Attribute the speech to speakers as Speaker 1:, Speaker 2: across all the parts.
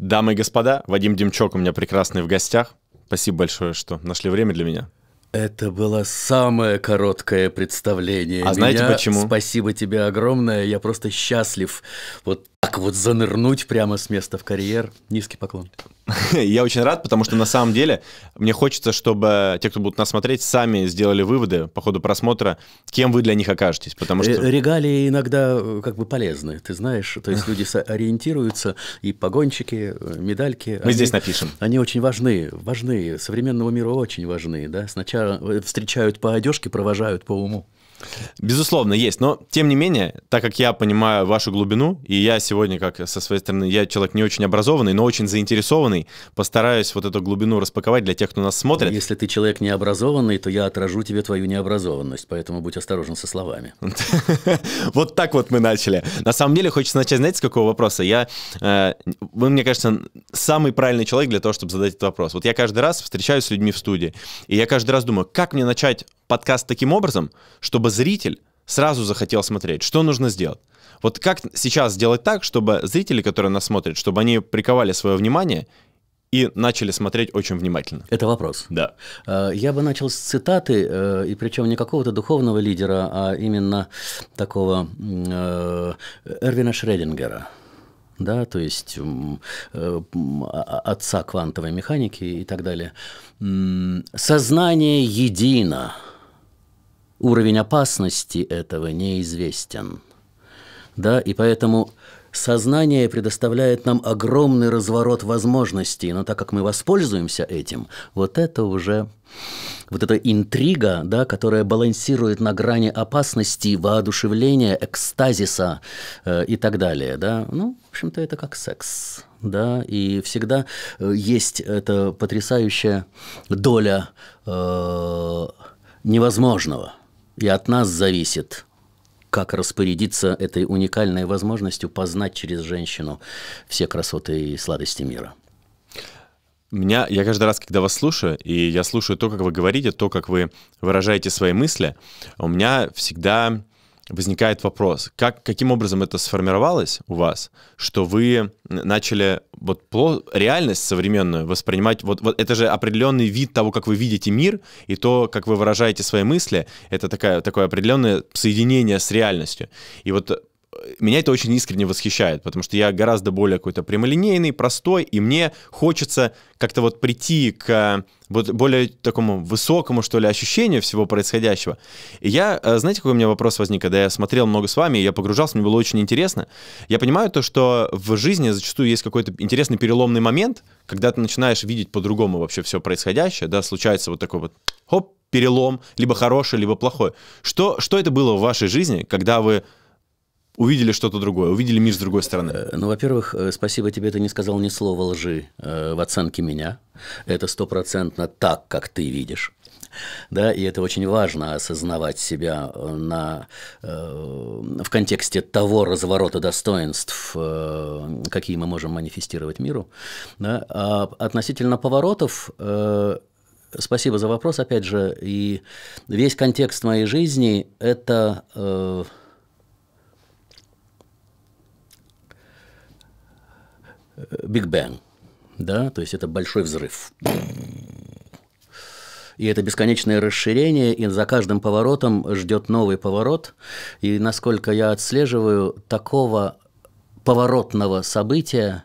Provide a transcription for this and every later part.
Speaker 1: Дамы и господа, Вадим Демчок у меня прекрасный в гостях. Спасибо большое, что нашли время для меня.
Speaker 2: Это было самое короткое представление. А меня. знаете почему? Спасибо тебе огромное. Я просто счастлив вот так вот занырнуть прямо с места в карьер. Низкий поклон. Я очень рад, потому что на самом деле мне хочется, чтобы те,
Speaker 1: кто будут нас смотреть, сами сделали выводы по ходу просмотра, кем вы для них окажетесь. Потому что...
Speaker 2: Регалии иногда э, как бы полезны, ты знаешь. То есть люди ориентируются, и погонщики, э, медальки. Мы они, здесь напишем. Они очень важны, важны, современного мира очень важны. Да? Сначала э, встречают по одежке, провожают по уму. Безусловно, есть. Но, тем
Speaker 1: не менее, так как я понимаю вашу глубину, и я сегодня, как со своей стороны, я человек не очень образованный, но очень заинтересованный, постараюсь вот эту глубину распаковать для тех, кто нас смотрит. Если ты человек
Speaker 2: необразованный, то я отражу тебе твою необразованность, поэтому будь осторожен со словами. Вот так вот мы начали. На самом деле, хочется начать, знаете, с какого вопроса? Я, э, вы, мне
Speaker 1: кажется, самый правильный человек для того, чтобы задать этот вопрос. Вот я каждый раз встречаюсь с людьми в студии, и я каждый раз думаю, как мне начать подкаст таким образом, чтобы зритель сразу захотел смотреть. Что нужно сделать? Вот как сейчас сделать так, чтобы зрители, которые нас смотрят, чтобы они приковали
Speaker 2: свое внимание и начали смотреть очень внимательно? Это вопрос. Да. Э, я бы начал с цитаты, э, и причем не какого-то духовного лидера, а именно такого э, Эрвина Шредингера да, то есть а, а, отца квантовой механики и так далее. Сознание едино уровень опасности этого неизвестен. Да, и поэтому сознание предоставляет нам огромный разворот возможностей, но так как мы воспользуемся этим, вот это уже вот эта интрига, да, которая балансирует на грани опасности, воодушевления, экстазиса э, и так далее, да, ну, в общем-то, это как секс, да, и всегда э, есть эта потрясающая доля э, невозможного – и от нас зависит, как распорядиться этой уникальной возможностью познать через женщину все красоты и сладости мира. Меня, я каждый раз, когда вас слушаю, и я слушаю то, как вы
Speaker 1: говорите, то, как вы выражаете свои мысли, у меня всегда возникает вопрос, как, каким образом это сформировалось у вас, что вы начали вот реальность современную воспринимать, вот, вот это же определенный вид того, как вы видите мир, и то, как вы выражаете свои мысли, это такая, такое определенное соединение с реальностью. И вот меня это очень искренне восхищает, потому что я гораздо более какой-то прямолинейный, простой, и мне хочется как-то вот прийти к э, вот более такому высокому, что ли, ощущению всего происходящего. И я, э, знаете, какой у меня вопрос возник, когда я смотрел много с вами, я погружался, мне было очень интересно. Я понимаю то, что в жизни зачастую есть какой-то интересный переломный момент, когда ты начинаешь видеть по-другому вообще все происходящее, да, случается вот такой вот хоп, перелом, либо хороший, либо плохой. Что, что это было в вашей жизни, когда вы
Speaker 2: увидели что-то другое, увидели мир с другой стороны? Э, ну, во-первых, э, спасибо тебе, ты не сказал ни слова лжи э, в оценке меня. Это стопроцентно так, как ты видишь. Да, и это очень важно осознавать себя на, э, в контексте того разворота достоинств, э, какие мы можем манифестировать миру. Да. А относительно поворотов, э, спасибо за вопрос, опять же, и весь контекст моей жизни – это Биг Бэнг, да, то есть это большой взрыв. И это бесконечное расширение, и за каждым поворотом ждет новый поворот. И насколько я отслеживаю, такого поворотного события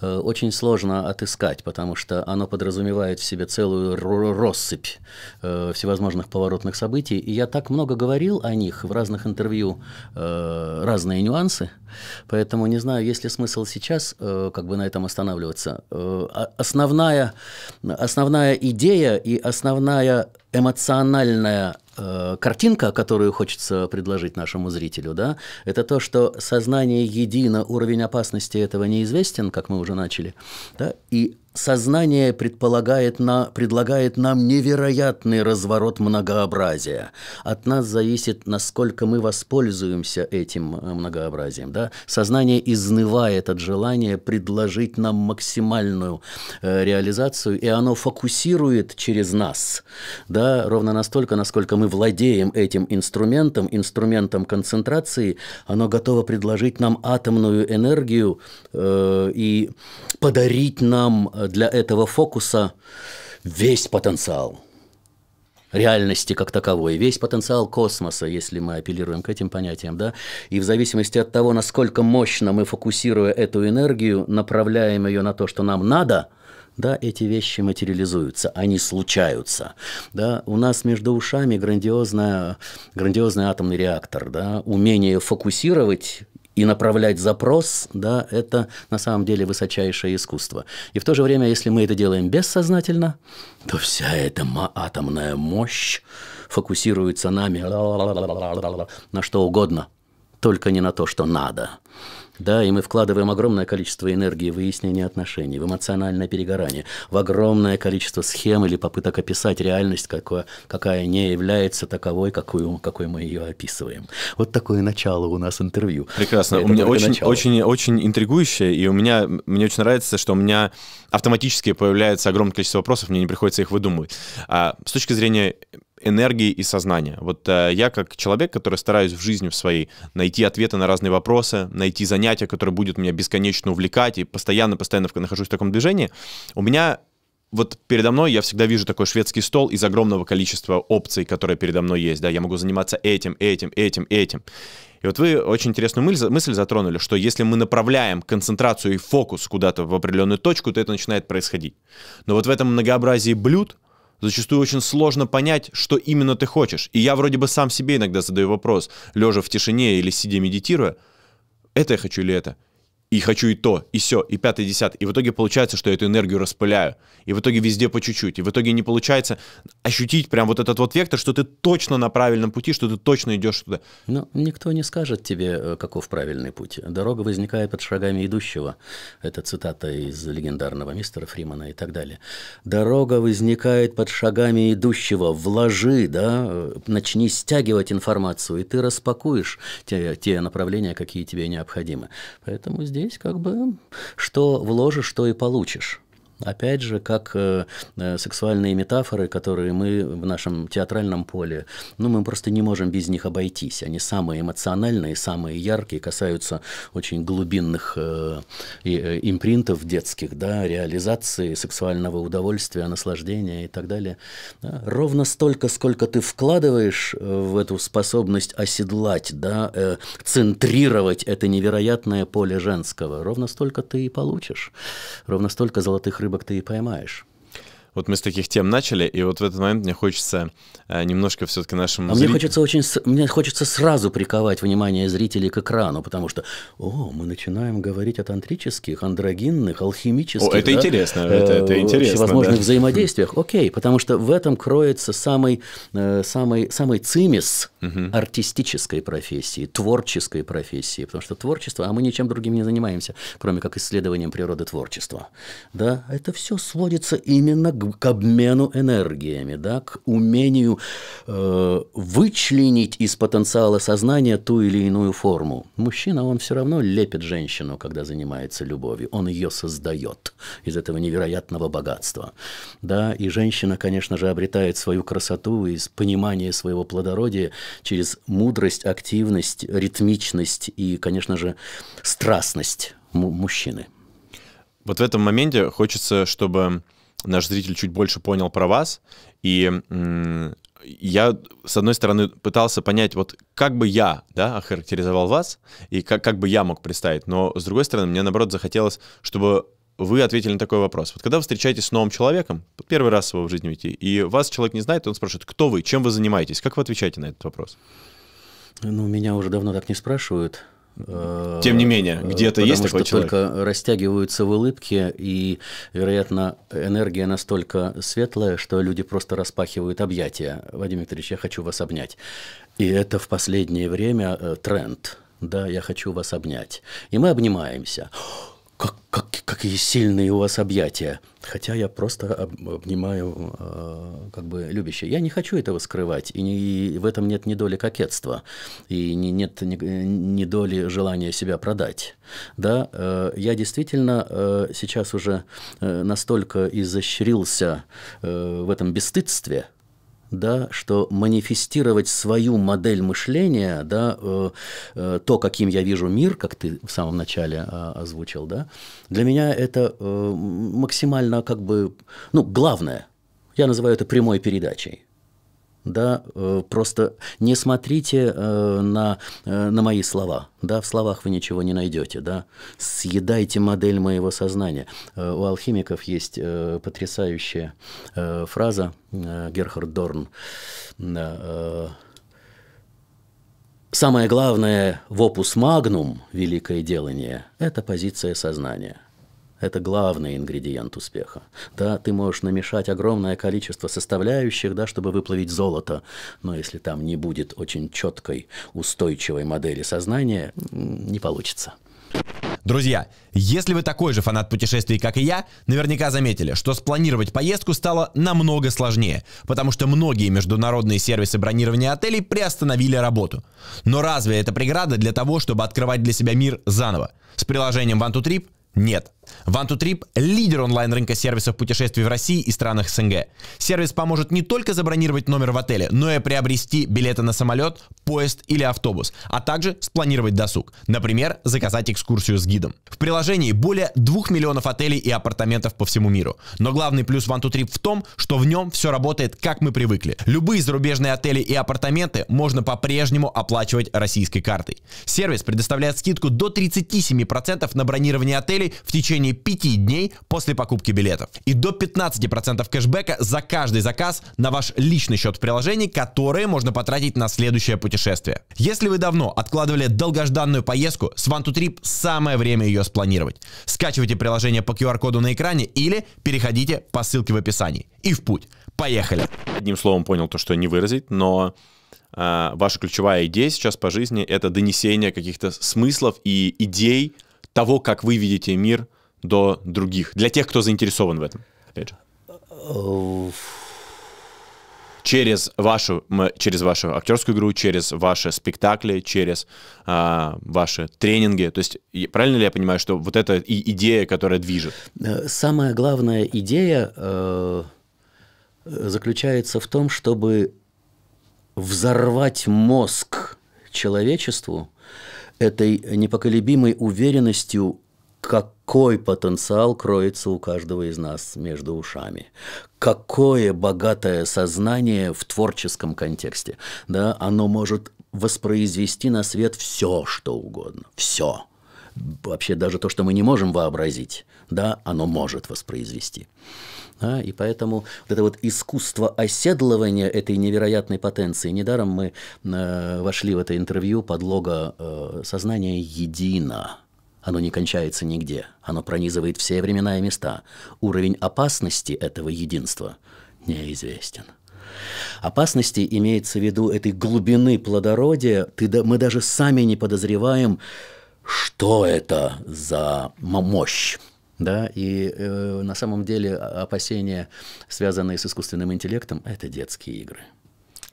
Speaker 2: Э, очень сложно отыскать, потому что оно подразумевает в себе целую россыпь э, всевозможных поворотных событий. И я так много говорил о них в разных интервью, э, разные нюансы, поэтому не знаю, есть ли смысл сейчас как бы на этом останавливаться. А, основная, основная идея и основная эмоциональная э, картинка, которую хочется предложить нашему зрителю, да, это то, что сознание едино, уровень опасности этого неизвестен, как мы уже начали, да, и Сознание предполагает на, предлагает нам невероятный разворот многообразия. От нас зависит, насколько мы воспользуемся этим э, многообразием. Да? Сознание изнывает от желания предложить нам максимальную э, реализацию, и оно фокусирует через нас. Да? Ровно настолько, насколько мы владеем этим инструментом, инструментом концентрации, оно готово предложить нам атомную энергию э, и подарить нам э, для этого фокуса весь потенциал реальности как таковой, весь потенциал космоса, если мы апеллируем к этим понятиям, да, и в зависимости от того, насколько мощно мы, фокусируя эту энергию, направляем ее на то, что нам надо, да, эти вещи материализуются, они случаются. Да. У нас между ушами грандиозная, грандиозный атомный реактор. Да. Умение фокусировать и направлять запрос, да, это на самом деле высочайшее искусство. И в то же время, если мы это делаем бессознательно, то вся эта атомная мощь фокусируется нами на что угодно, только не на то, что надо. Да, и мы вкладываем огромное количество энергии в выяснение отношений, в эмоциональное перегорание, в огромное количество схем или попыток описать реальность, какая, какая не является таковой, какую, какой мы ее описываем. Вот такое начало у нас интервью. Прекрасно. Это у меня очень, очень,
Speaker 1: очень интригующее, и у меня, мне очень нравится, что у меня автоматически появляется огромное количество вопросов, мне не приходится их выдумывать. А с точки зрения энергии и сознания. Вот э, я как человек, который стараюсь в жизни в своей найти ответы на разные вопросы, найти занятие, которое будет меня бесконечно увлекать и постоянно-постоянно в нахожусь в таком движении, у меня вот передо мной я всегда вижу такой шведский стол из огромного количества опций, которые передо мной есть, да, я могу заниматься этим, этим, этим, этим. И вот вы очень интересную мысль затронули, что если мы направляем концентрацию и фокус куда-то в определенную точку, то это начинает происходить. Но вот в этом многообразии блюд — зачастую очень сложно понять, что именно ты хочешь. И я вроде бы сам себе иногда задаю вопрос, лежа в тишине или сидя медитируя, это я хочу или это – и хочу и то, и все, и пятый, и десятый. И в итоге получается, что я эту энергию распыляю. И в итоге везде по чуть-чуть. И в итоге не получается ощутить
Speaker 2: прям вот этот вот вектор, что ты точно на правильном пути, что ты точно идешь туда. Ну, никто не скажет тебе, э, каков правильный путь. Дорога возникает под шагами идущего. Это цитата из легендарного мистера Фримана и так далее. Дорога возникает под шагами идущего. Вложи, да, э, начни стягивать информацию, и ты распакуешь те, те направления, какие тебе необходимы. Поэтому здесь здесь как бы что вложишь, что и получишь. Опять же, как э, э, сексуальные метафоры, которые мы в нашем театральном поле, ну, мы просто не можем без них обойтись. Они самые эмоциональные, самые яркие, касаются очень глубинных э, импринтов детских, да, реализации сексуального удовольствия, наслаждения и так далее. Ровно столько, сколько ты вкладываешь в эту способность оседлать, да, центрировать это невероятное поле женского, ровно столько ты и получишь. Ровно столько золотых рыб рыбок ты и поймаешь вот мы с таких тем начали, и вот в этот момент мне
Speaker 1: хочется э, немножко все-таки нашим. А зрителю... мне
Speaker 2: хочется очень, мне хочется сразу приковать внимание зрителей к экрану, потому что, о, мы начинаем говорить о тантрических, андрогинных, алхимических... О, это да? интересно, э, это, это интересно. Всевозможных да. взаимодействиях. Окей, потому что в этом кроется самый, э, самый, самый цимис артистической профессии, творческой профессии, потому что творчество, а мы ничем другим не занимаемся, кроме как исследованием природы творчества. Да, это все сводится именно к, к обмену энергиями, да, к умению э, вычленить из потенциала сознания ту или иную форму. Мужчина, он все равно лепит женщину, когда занимается любовью. Он ее создает из этого невероятного богатства. Да, и женщина, конечно же, обретает свою красоту из понимания своего плодородия через мудрость, активность, ритмичность и, конечно же, страстность мужчины. Вот в этом
Speaker 1: моменте хочется, чтобы наш зритель чуть больше понял про вас. И я, с одной стороны, пытался понять, вот как бы я, да, охарактеризовал вас, и как, как бы я мог представить, но, с другой стороны, мне, наоборот, захотелось, чтобы вы ответили на такой вопрос. Вот когда вы встречаетесь с новым человеком, первый раз его в жизни уйти, и вас человек не знает, он спрашивает, кто вы, чем вы занимаетесь, как вы отвечаете на этот вопрос?
Speaker 2: Ну, меня уже давно так не спрашивают. Э, Тем не менее, э, где-то есть такой что человек. только растягиваются в улыбке, и, вероятно, энергия настолько светлая, что люди просто распахивают объятия. Вадим Викторович, я хочу вас обнять. И это в последнее время э, тренд. Да, я хочу вас обнять. И мы обнимаемся как, как, какие сильные у вас объятия. Хотя я просто об, обнимаю э, как бы любящие. Я не хочу этого скрывать, и, не, и в этом нет ни доли кокетства, и не, нет ни, ни доли желания себя продать. Да, э, я действительно э, сейчас уже э, настолько изощрился э, в этом бесстыдстве – да, что манифестировать свою модель мышления, да, э, э, то, каким я вижу мир, как ты в самом начале э, озвучил, да, для меня это э, максимально как бы, ну, главное. Я называю это прямой передачей да, э, просто не смотрите э, на, э, на мои слова, да, в словах вы ничего не найдете, да, съедайте модель моего сознания. У алхимиков есть потрясающая фраза Герхард Дорн. Самое главное в опус магнум, великое делание, это позиция сознания – это главный ингредиент успеха. Да, ты можешь намешать огромное количество составляющих, да, чтобы выплавить золото, но если там не будет очень четкой, устойчивой модели сознания, не получится.
Speaker 1: Друзья, если вы такой же фанат путешествий, как и я, наверняка заметили, что спланировать поездку стало намного сложнее, потому что многие международные сервисы бронирования отелей приостановили работу. Но разве это преграда для того, чтобы открывать для себя мир заново? С приложением one 2 Нет. One2Trip лидер онлайн-рынка сервисов путешествий в России и странах СНГ. Сервис поможет не только забронировать номер в отеле, но и приобрести билеты на самолет, поезд или автобус, а также спланировать досуг. Например, заказать экскурсию с гидом. В приложении более 2 миллионов отелей и апартаментов по всему миру. Но главный плюс one 2 в том, что в нем все работает, как мы привыкли. Любые зарубежные отели и апартаменты можно по-прежнему оплачивать российской картой. Сервис предоставляет скидку до 37% на бронирование отелей в течение течение 5 дней после покупки билетов. И до 15% кэшбэка за каждый заказ на ваш личный счет в приложении, которые можно потратить на следующее путешествие. Если вы давно откладывали долгожданную поездку, с OneToTrip самое время ее спланировать. Скачивайте приложение по QR-коду на экране или переходите по ссылке в описании. И в путь. Поехали! Одним словом понял то, что не выразить, но а, ваша ключевая идея сейчас по жизни — это донесение каких-то смыслов и идей того, как вы видите мир — до других, для тех, кто заинтересован в этом, опять
Speaker 2: же?
Speaker 1: Через вашу, через вашу актерскую игру, через ваши спектакли, через а, ваши тренинги. То есть, правильно ли я понимаю, что вот эта и идея, которая движет?
Speaker 2: Э, самая главная идея э, заключается в том, чтобы взорвать мозг человечеству этой непоколебимой уверенностью какой потенциал кроется у каждого из нас между ушами, какое богатое сознание в творческом контексте. Да, оно может воспроизвести на свет все, что угодно, все. Вообще даже то, что мы не можем вообразить, да, оно может воспроизвести. А, и поэтому вот это вот искусство оседлывания этой невероятной потенции, недаром мы э, вошли в это интервью подлога лого э, «Сознание едино». Оно не кончается нигде, оно пронизывает все времена и места. Уровень опасности этого единства неизвестен. Опасности имеется в виду этой глубины плодородия. Ты, да, мы даже сами не подозреваем, что это за мощь. Да, и э, на самом деле опасения, связанные с искусственным интеллектом, это детские игры.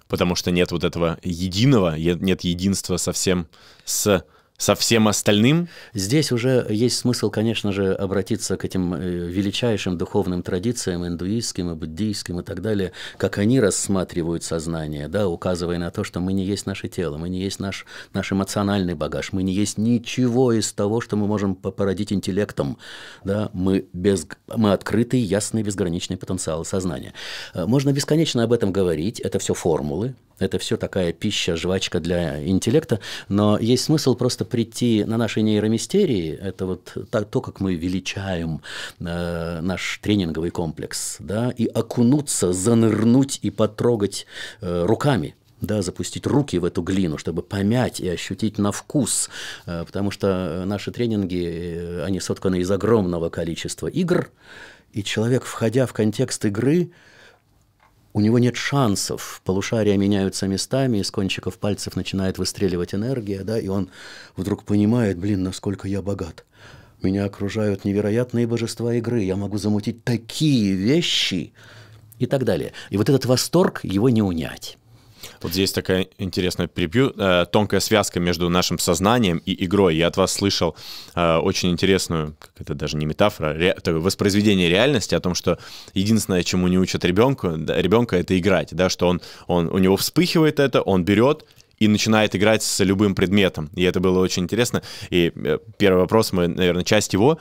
Speaker 1: Потому что нет вот этого единого, нет единства совсем с
Speaker 2: со всем остальным? Здесь уже есть смысл, конечно же, обратиться к этим э, величайшим духовным традициям, индуистским и буддийским и так далее, как они рассматривают сознание, да, указывая на то, что мы не есть наше тело, мы не есть наш, наш эмоциональный багаж, мы не есть ничего из того, что мы можем породить интеллектом, да, мы, без, мы открытый, ясный, безграничный потенциал сознания. Э, можно бесконечно об этом говорить, это все формулы, это все такая пища, жвачка для интеллекта. Но есть смысл просто прийти на наши нейромистерии. Это вот так, то, как мы величаем э, наш тренинговый комплекс. Да, и окунуться, занырнуть и потрогать э, руками да, запустить руки в эту глину, чтобы помять и ощутить на вкус, э, потому что наши тренинги, э, они сотканы из огромного количества игр, и человек, входя в контекст игры, у него нет шансов, полушария меняются местами, из кончиков пальцев начинает выстреливать энергия, да, и он вдруг понимает, блин, насколько я богат. Меня окружают невероятные божества игры, я могу замутить такие вещи и так далее. И вот этот восторг его не унять.
Speaker 1: Вот здесь такая интересная превью, э, тонкая связка между нашим сознанием и игрой. Я от вас слышал э, очень интересную, как это даже не метафора, воспроизведение реальности о том, что единственное, чему не учат ребенку, ребенка, это играть, да, что он, он, у него вспыхивает это, он берет, и начинает играть с любым предметом. И это было очень интересно. И э, первый вопрос, мы, наверное, часть его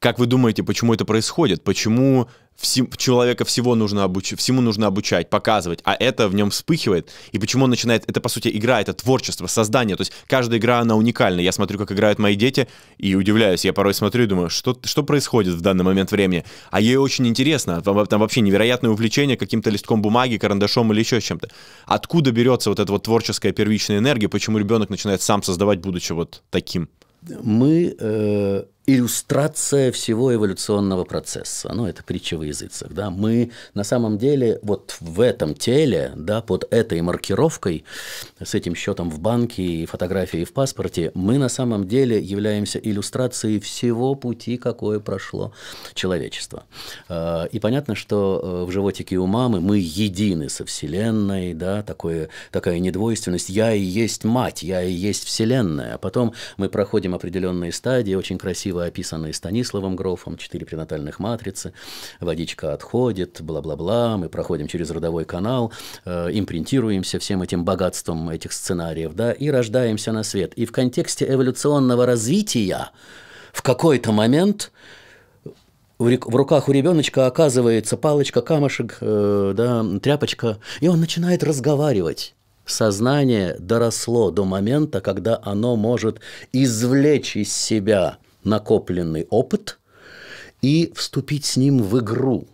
Speaker 1: как вы думаете, почему это происходит? Почему всем, человека всего нужно обуч... всему нужно обучать, показывать, а это в нем вспыхивает? И почему он начинает... Это, по сути, игра, это творчество, создание. То есть каждая игра, она уникальна. Я смотрю, как играют мои дети, и удивляюсь. Я порой смотрю и думаю, что, что происходит в данный момент времени? А ей очень интересно. Там, там вообще невероятное увлечение каким-то листком бумаги, карандашом или еще чем-то. Откуда берется вот эта вот творческая первичная энергия? Почему ребенок начинает сам создавать, будучи вот таким?
Speaker 2: Мы... Э иллюстрация всего эволюционного процесса. Ну, это притча во языцах. Да? Мы на самом деле вот в этом теле, да, под этой маркировкой, с этим счетом в банке и фотографией в паспорте, мы на самом деле являемся иллюстрацией всего пути, какое прошло человечество. Э, и понятно, что э, в животике у мамы мы едины со Вселенной, да, такое, такая недвойственность. Я и есть мать, я и есть Вселенная. А потом мы проходим определенные стадии, очень красиво отчетливо описанные Станиславом Грофом, четыре пренатальных матрицы, водичка отходит, бла-бла-бла, мы проходим через родовой канал, э, импринтируемся всем этим богатством этих сценариев, да, и рождаемся на свет. И в контексте эволюционного развития в какой-то момент в руках у ребеночка оказывается палочка, камушек, э, да, тряпочка, и он начинает разговаривать. Сознание доросло до момента, когда оно может извлечь из себя накопленный опыт и вступить с ним в игру.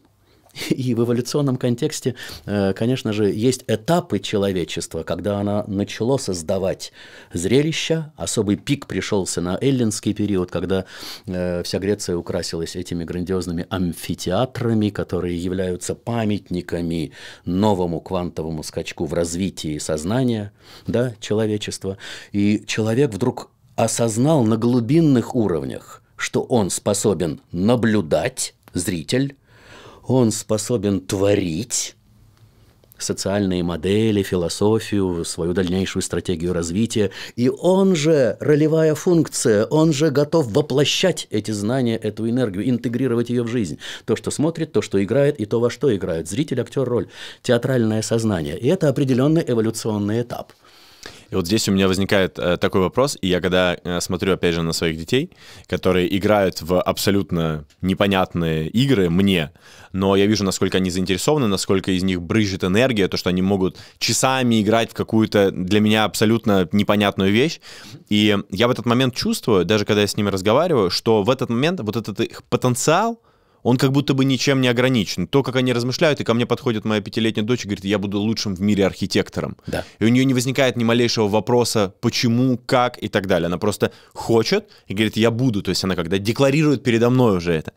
Speaker 2: И в эволюционном контексте, э, конечно же, есть этапы человечества, когда оно начало создавать зрелища. Особый пик пришелся на эллинский период, когда э, вся Греция украсилась этими грандиозными амфитеатрами, которые являются памятниками новому квантовому скачку в развитии сознания да, человечества. И человек вдруг осознал на глубинных уровнях, что он способен наблюдать, зритель, он способен творить, социальные модели, философию, свою дальнейшую стратегию развития. И он же ролевая функция, он же готов воплощать эти знания, эту энергию, интегрировать ее в жизнь. То, что смотрит, то, что играет, и то, во что играет. Зритель, актер, роль, театральное сознание. И это определенный эволюционный этап –
Speaker 1: и вот здесь у меня возникает э, такой вопрос, и я когда э, смотрю, опять же, на своих детей, которые играют в абсолютно непонятные игры мне, но я вижу, насколько они заинтересованы, насколько из них брызжет энергия, то, что они могут часами играть в какую-то для меня абсолютно непонятную вещь. И я в этот момент чувствую, даже когда я с ними разговариваю, что в этот момент вот этот их потенциал — он как будто бы ничем не ограничен. То, как они размышляют, и ко мне подходит моя пятилетняя дочь и говорит, я буду лучшим в мире архитектором. Да. И у нее не возникает ни малейшего вопроса, почему, как и так далее. Она просто хочет и говорит, я буду. То есть она когда декларирует передо мной уже это.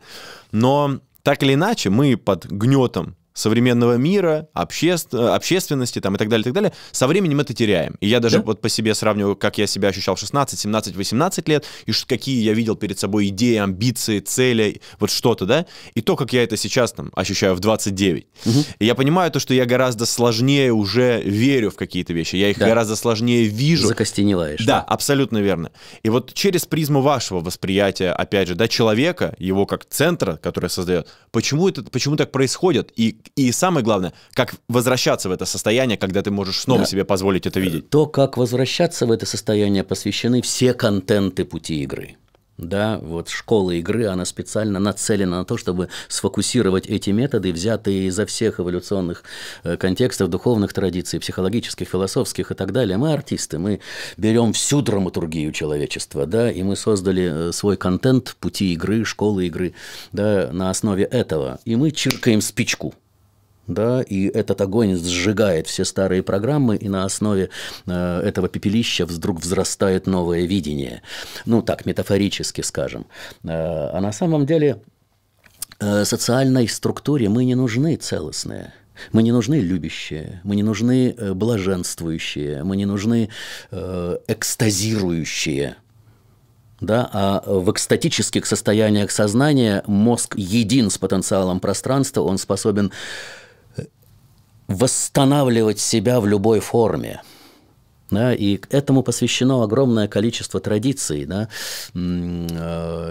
Speaker 1: Но так или иначе, мы под гнетом современного мира, общество, э, общественности там, и так далее, и так далее, со временем это теряем. И я даже да? вот по себе сравниваю, как я себя ощущал 16, 17, 18 лет, и какие я видел перед собой идеи, амбиции, цели, вот что-то, да, и то, как я это сейчас там ощущаю в 29. Угу. И я понимаю то, что я гораздо сложнее уже верю в какие-то вещи, я их да. гораздо сложнее вижу. Закостенелаешь. Да, да, абсолютно верно. И вот через призму вашего восприятия, опять же, да, человека, его как центра, который создает, почему, это, почему так происходит, и и самое главное, как
Speaker 2: возвращаться в это состояние, когда ты можешь снова да. себе позволить это видеть. То, как возвращаться в это состояние, посвящены все контенты пути игры. Да, вот школа игры, она специально нацелена на то, чтобы сфокусировать эти методы, взятые изо всех эволюционных э, контекстов, духовных традиций, психологических, философских и так далее. Мы артисты, мы берем всю драматургию человечества, да, и мы создали э, свой контент пути игры, школы игры, да, на основе этого. И мы чиркаем спичку – да, и этот огонь сжигает все старые программы, и на основе э, этого пепелища вдруг взрастает новое видение. Ну, так, метафорически скажем. Э, а на самом деле э, социальной структуре мы не нужны целостные. Мы не нужны любящие, мы не нужны э, блаженствующие, мы не нужны э, экстазирующие. Да, а в экстатических состояниях сознания мозг един с потенциалом пространства, он способен восстанавливать себя в любой форме – да, и этому посвящено огромное количество традиций, да, э,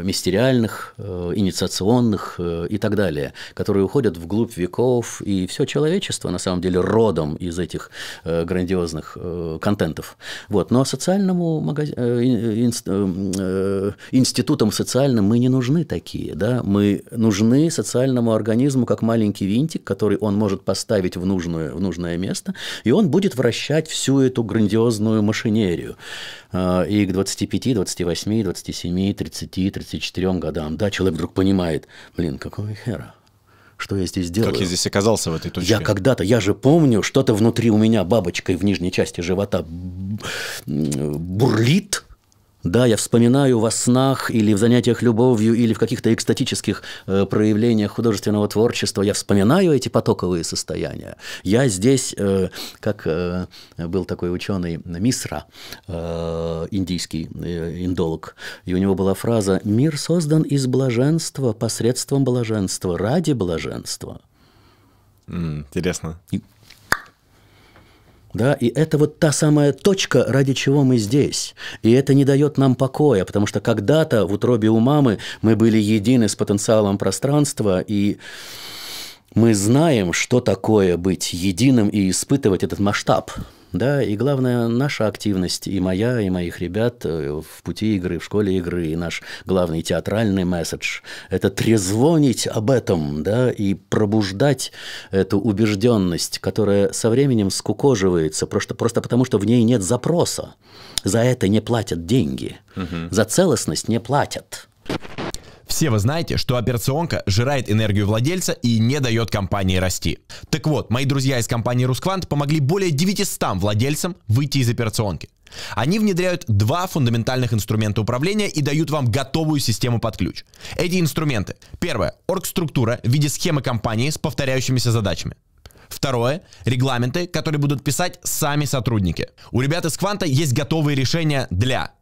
Speaker 2: мистериальных, э, инициационных э, и так далее, которые уходят вглубь веков, и все человечество на самом деле родом из этих грандиозных контентов. Вот. Но социальному магаз... институтам социальным мы не нужны такие. Да? Мы нужны социальному организму как маленький винтик, который он может поставить в, нужную, в нужное место, и он будет вращать всю эту грандиозную серьезную машинерию. А, и к 25, 28, 27, 30, 34 годам, да, человек вдруг понимает, блин, какого хера? что я здесь делаю. Как я здесь оказался в этой точке? Я когда-то, я же помню, что-то внутри у меня бабочкой в нижней части живота бурлит, да, я вспоминаю во снах или в занятиях любовью, или в каких-то экстатических э, проявлениях художественного творчества, я вспоминаю эти потоковые состояния. Я здесь, э, как э, был такой ученый Мисра, э, индийский э, индолог, и у него была фраза «Мир создан из блаженства посредством блаженства, ради блаженства». Интересно. Да? И это вот та самая точка, ради чего мы здесь. И это не дает нам покоя, потому что когда-то в утробе у мамы мы были едины с потенциалом пространства, и мы знаем, что такое быть единым и испытывать этот масштаб да, и главное, наша активность, и моя, и моих ребят э, в пути игры, в школе игры, и наш главный театральный месседж – это трезвонить об этом, да, и пробуждать эту убежденность, которая со временем скукоживается, просто, просто потому, что в ней нет запроса. За это не платят деньги, угу. за целостность не платят. Все вы знаете, что
Speaker 1: операционка жирает энергию владельца и не дает компании расти. Так вот, мои друзья из компании Русквант помогли более 900 владельцам выйти из операционки. Они внедряют два фундаментальных инструмента управления и дают вам готовую систему под ключ. Эти инструменты. Первое. Оргструктура в виде схемы компании с повторяющимися задачами. Второе – регламенты, которые будут писать сами сотрудники. У ребят из Кванта есть готовые решения для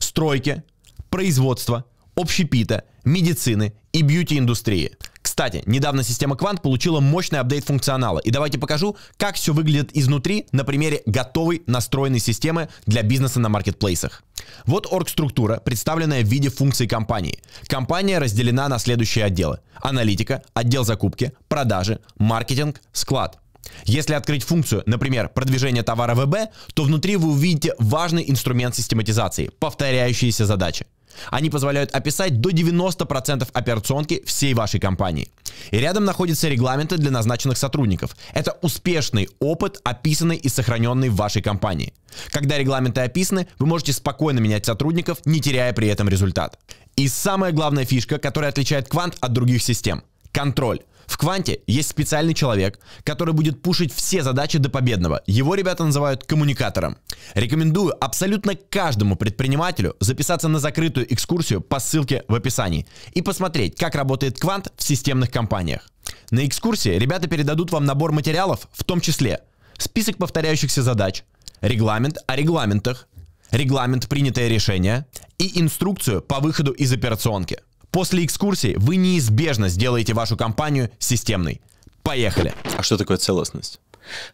Speaker 1: стройки, производства, общепита, медицины и бьюти-индустрии. Кстати, недавно система Квант получила мощный апдейт функционала. И давайте покажу, как все выглядит изнутри на примере готовой настроенной системы для бизнеса на маркетплейсах. Вот оргструктура, представленная в виде функций компании. Компания разделена на следующие отделы. Аналитика, отдел закупки, продажи, маркетинг, склад. Если открыть функцию, например, продвижение товара ВБ, то внутри вы увидите важный инструмент систематизации – повторяющиеся задачи. Они позволяют описать до 90% операционки всей вашей компании. И рядом находятся регламенты для назначенных сотрудников. Это успешный опыт, описанный и сохраненный в вашей компании. Когда регламенты описаны, вы можете спокойно менять сотрудников, не теряя при этом результат. И самая главная фишка, которая отличает квант от других систем – контроль. В «Кванте» есть специальный человек, который будет пушить все задачи до победного. Его ребята называют коммуникатором. Рекомендую абсолютно каждому предпринимателю записаться на закрытую экскурсию по ссылке в описании и посмотреть, как работает «Квант» в системных компаниях. На экскурсии ребята передадут вам набор материалов, в том числе список повторяющихся задач, регламент о регламентах, регламент принятое решение и инструкцию по выходу из операционки. После экскурсии вы неизбежно сделаете вашу компанию системной. Поехали! А что такое целостность?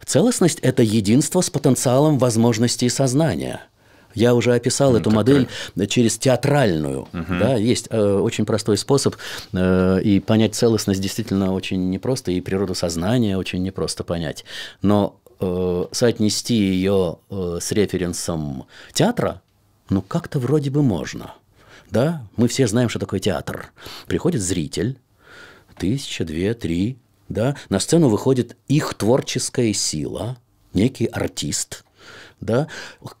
Speaker 2: Целостность – это единство с потенциалом возможностей сознания – я уже описал эту такая. модель через театральную. Угу. Да, есть э, очень простой способ, э, и понять целостность действительно очень непросто, и природу сознания очень непросто понять. Но э, соотнести ее э, с референсом театра, ну как-то вроде бы можно. Да, мы все знаем, что такое театр. Приходит зритель, тысяча, две, три, да, на сцену выходит их творческая сила, некий артист, да,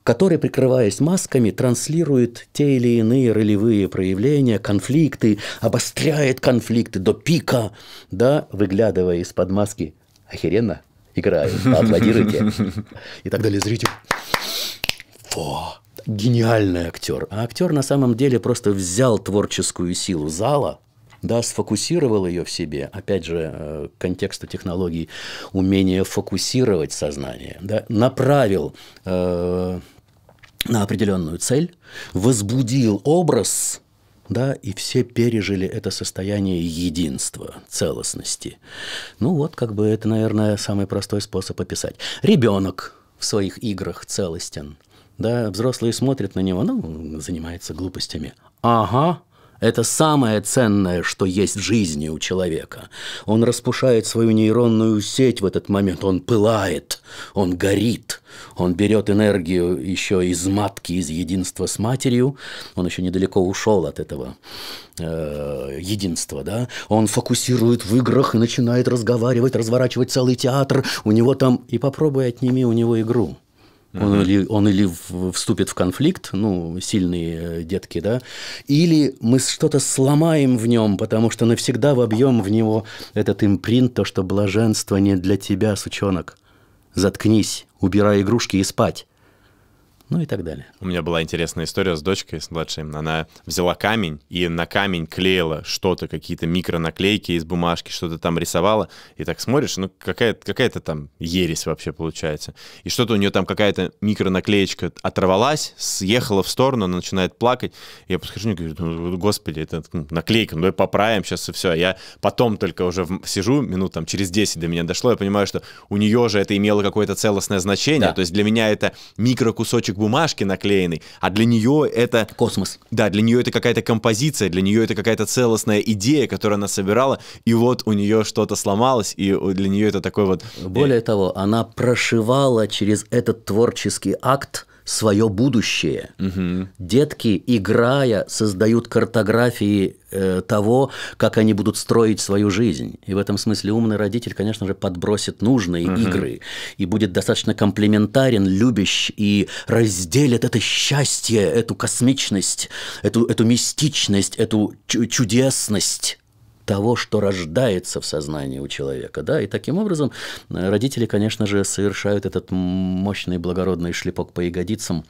Speaker 2: который, прикрываясь масками, транслирует те или иные ролевые проявления, конфликты, обостряет конфликты до пика, да, выглядывая из-под маски. Охеренно играю, аплодируйте. И так далее, зритель. Во! гениальный актер. А актер на самом деле просто взял творческую силу зала, да, сфокусировал ее в себе. Опять же, к э, контексту технологий умение фокусировать сознание, да, направил э, на определенную цель, возбудил образ, да, и все пережили это состояние единства, целостности. Ну вот, как бы это, наверное, самый простой способ описать. Ребенок в своих играх целостен да, взрослые смотрят на него, ну, занимается глупостями. Ага, это самое ценное, что есть в жизни у человека. Он распушает свою нейронную сеть в этот момент, он пылает, он горит, он берет энергию еще из матки, из единства с матерью. Он еще недалеко ушел от этого э, единства, да. Он фокусирует в играх и начинает разговаривать, разворачивать целый театр. У него там и попробуй отними у него игру. Mm-hmm. Он или, он или вступит в конфликт, ну, сильные э, детки, да, или мы что-то сломаем в нем, потому что навсегда вобьем в него этот импринт, то, что блаженство не для тебя, сучонок. Заткнись, убирай игрушки и спать ну и так далее.
Speaker 1: У меня была интересная история с дочкой, с младшей. Она взяла камень и на камень клеила что-то, какие-то микронаклейки из бумажки, что-то там рисовала. И так смотришь, ну какая-то какая там ересь вообще получается. И что-то у нее там какая-то микронаклеечка оторвалась, съехала в сторону, она начинает плакать. Я подхожу и говорю, ну, господи, это ну, наклейка, ну давай поправим сейчас и все. Я потом только уже сижу, минут там через 10 до меня дошло, я понимаю, что у нее же это имело какое-то целостное значение. Да. То есть для меня это микрокусочек листик бумажки наклеенный, а для нее это... Космос. Да, для нее это какая-то композиция, для нее это какая-то целостная идея, которую она собирала, и вот у нее что-то сломалось, и для нее это такой вот... Более э, того, она
Speaker 2: прошивала через этот творческий акт свое будущее. Угу. Детки, играя, создают картографии э, того, как они будут строить свою жизнь. И в этом смысле умный родитель, конечно же, подбросит нужные угу. игры и будет достаточно комплиментарен, любящ и разделит это счастье, эту космичность, эту, эту мистичность, эту чудесность того, что рождается в сознании у человека. Да? И таким образом э, родители, конечно же, совершают этот мощный благородный шлепок по ягодицам,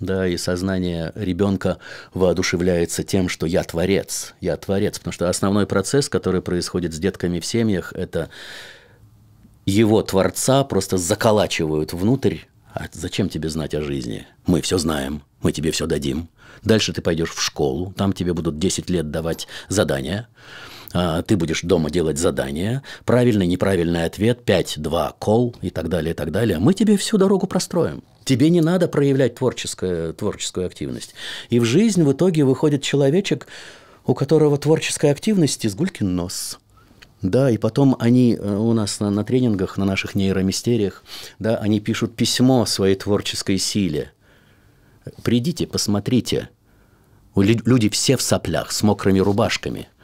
Speaker 2: да, и сознание ребенка воодушевляется тем, что я творец, я творец, потому что основной процесс, который происходит с детками в семьях, это его творца просто заколачивают внутрь. А зачем тебе знать о жизни? Мы все знаем, мы тебе все дадим. Дальше ты пойдешь в школу, там тебе будут 10 лет давать задания. А, ты будешь дома делать задание, правильный, неправильный ответ, 5, 2, кол и так далее, и так далее. Мы тебе всю дорогу простроим. Тебе не надо проявлять творческое, творческую активность. И в жизнь в итоге выходит человечек, у которого творческая активность из гулькин нос. Да, и потом они э, у нас на, на тренингах, на наших нейромистериях, да, они пишут письмо своей творческой силе. Придите, посмотрите. Люди все в соплях, с мокрыми рубашками –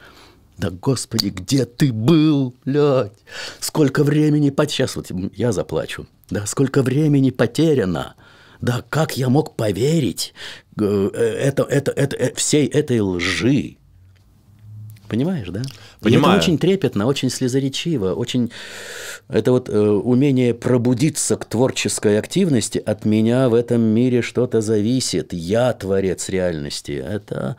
Speaker 2: да, Господи, где ты был, блядь? Сколько времени потеряно? Сейчас вот я заплачу. Да, сколько времени потеряно? Да, как я мог поверить э, это, это, это, э, всей этой лжи? Понимаешь, да? Понимаю. И это очень трепетно, очень слезоречиво, очень... Это вот э, умение пробудиться к творческой активности от меня в этом мире что-то зависит. Я творец реальности. Это,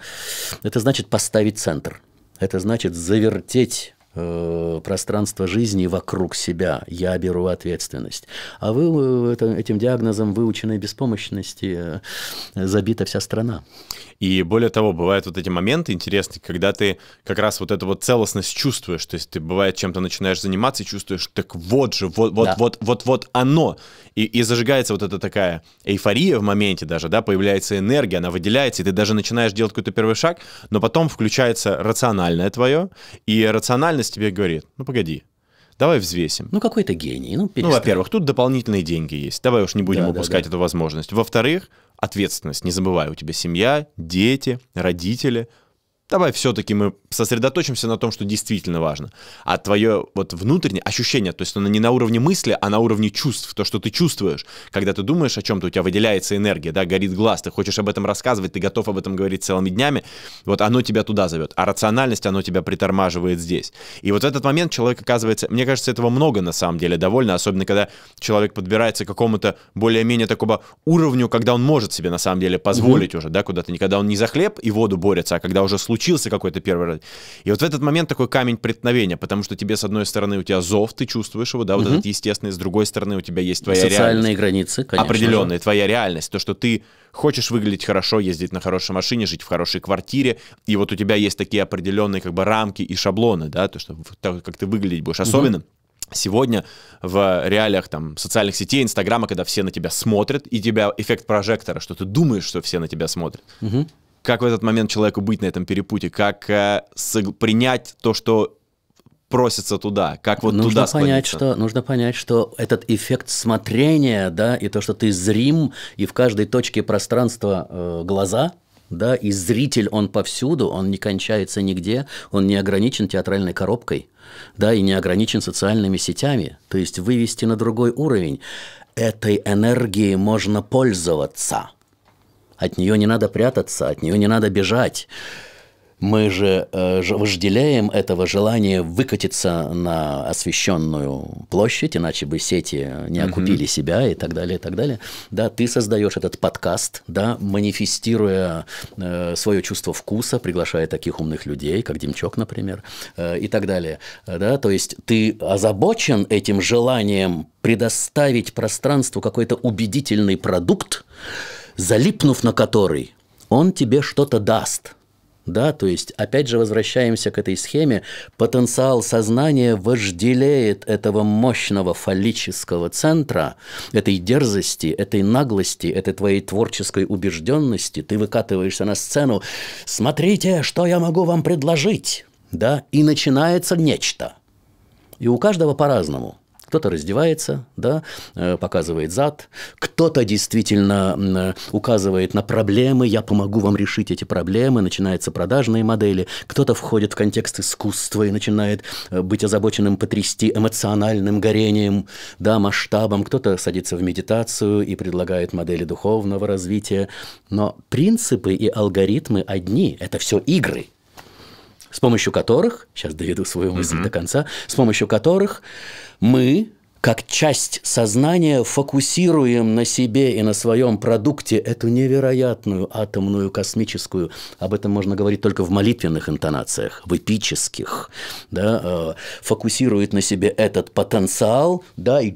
Speaker 2: это значит поставить центр. Это значит завертеть э, пространство жизни вокруг себя, я беру ответственность. А вы э, этим диагнозом выученной беспомощности э, забита вся страна.
Speaker 1: И более того, бывают вот эти моменты интересные, когда ты как раз вот эту вот целостность чувствуешь, то есть ты бывает чем-то начинаешь заниматься и чувствуешь, так вот же, вот, вот, да. вот, вот, вот оно. И, и зажигается вот эта такая эйфория в моменте даже, да, появляется энергия, она выделяется, и ты даже начинаешь делать какой-то первый шаг, но потом включается рациональное твое, и рациональность тебе говорит, ну погоди, давай взвесим. Ну, какой-то гений. Ну, ну во-первых, тут дополнительные деньги есть. Давай уж не будем да, упускать да, да. эту возможность. Во-вторых, ответственность. Не забывай, у тебя семья, дети, родители – давай все-таки мы сосредоточимся на том, что действительно важно. А твое вот внутреннее ощущение, то есть оно не на уровне мысли, а на уровне чувств, то, что ты чувствуешь, когда ты думаешь о чем-то, у тебя выделяется энергия, да, горит глаз, ты хочешь об этом рассказывать, ты готов об этом говорить целыми днями, вот оно тебя туда зовет, а рациональность, оно тебя притормаживает здесь. И вот этот момент человек оказывается, мне кажется, этого много на самом деле довольно, особенно когда человек подбирается к какому-то более-менее такому уровню, когда он может себе на самом деле позволить угу. уже, да, куда-то, не когда он не за хлеб и воду борется, а когда уже случается случился какой-то первый раз. И вот в этот момент такой камень преткновения, потому что тебе, с одной стороны, у тебя зов, ты чувствуешь его, да, вот угу. этот естественный, с другой стороны, у тебя есть твоя Социальные реальность. границы, конечно. Определенные, же. твоя реальность, то, что ты хочешь выглядеть хорошо, ездить на хорошей машине, жить в хорошей квартире, и вот у тебя есть такие определенные как бы рамки и шаблоны, да, то, что так, как ты выглядеть будешь особенно. Угу. Сегодня в реалиях там, социальных сетей, Инстаграма, когда все на тебя смотрят, и тебя эффект прожектора, что ты думаешь, что все на тебя смотрят. Угу как в этот момент человеку быть на этом перепуте, как э, принять то, что просится туда, как вот нужно туда понять, склониться. что
Speaker 2: Нужно понять, что этот эффект смотрения, да, и то, что ты зрим, и в каждой точке пространства э, глаза, да, и зритель, он повсюду, он не кончается нигде, он не ограничен театральной коробкой, да, и не ограничен социальными сетями, то есть вывести на другой уровень. Этой энергии можно пользоваться – от нее не надо прятаться, от нее не надо бежать. Мы же э, вожделяем этого желания выкатиться на освещенную площадь, иначе бы сети не окупили mm-hmm. себя и так далее, и так далее. Да, ты создаешь этот подкаст, да, манифестируя э, свое чувство вкуса, приглашая таких умных людей, как Демчок, например, э, и так далее. Да, то есть ты озабочен этим желанием предоставить пространству какой-то убедительный продукт, залипнув на который, он тебе что-то даст. Да, то есть, опять же, возвращаемся к этой схеме. Потенциал сознания вожделеет этого мощного фаллического центра, этой дерзости, этой наглости, этой твоей творческой убежденности. Ты выкатываешься на сцену. Смотрите, что я могу вам предложить. Да, и начинается нечто. И у каждого по-разному кто-то раздевается, да, э, показывает зад, кто-то действительно э, указывает на проблемы, я помогу вам решить эти проблемы, начинаются продажные модели, кто-то входит в контекст искусства и начинает э, быть озабоченным потрясти эмоциональным горением, да, масштабом, кто-то садится в медитацию и предлагает модели духовного развития, но принципы и алгоритмы одни, это все игры, с помощью которых, сейчас доведу свою мысль mm-hmm. до конца, с помощью которых мы, как часть сознания фокусируем на себе и на своем продукте эту невероятную атомную космическую, об этом можно говорить только в молитвенных интонациях, в эпических, да, э, фокусирует на себе этот потенциал, да, и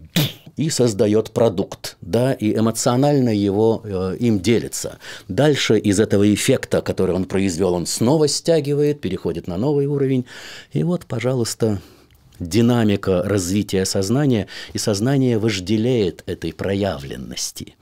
Speaker 2: и создает продукт, да, и эмоционально его э, им делится. Дальше из этого эффекта, который он произвел, он снова стягивает, переходит на новый уровень, и вот, пожалуйста, динамика развития сознания, и сознание вожделеет этой проявленности.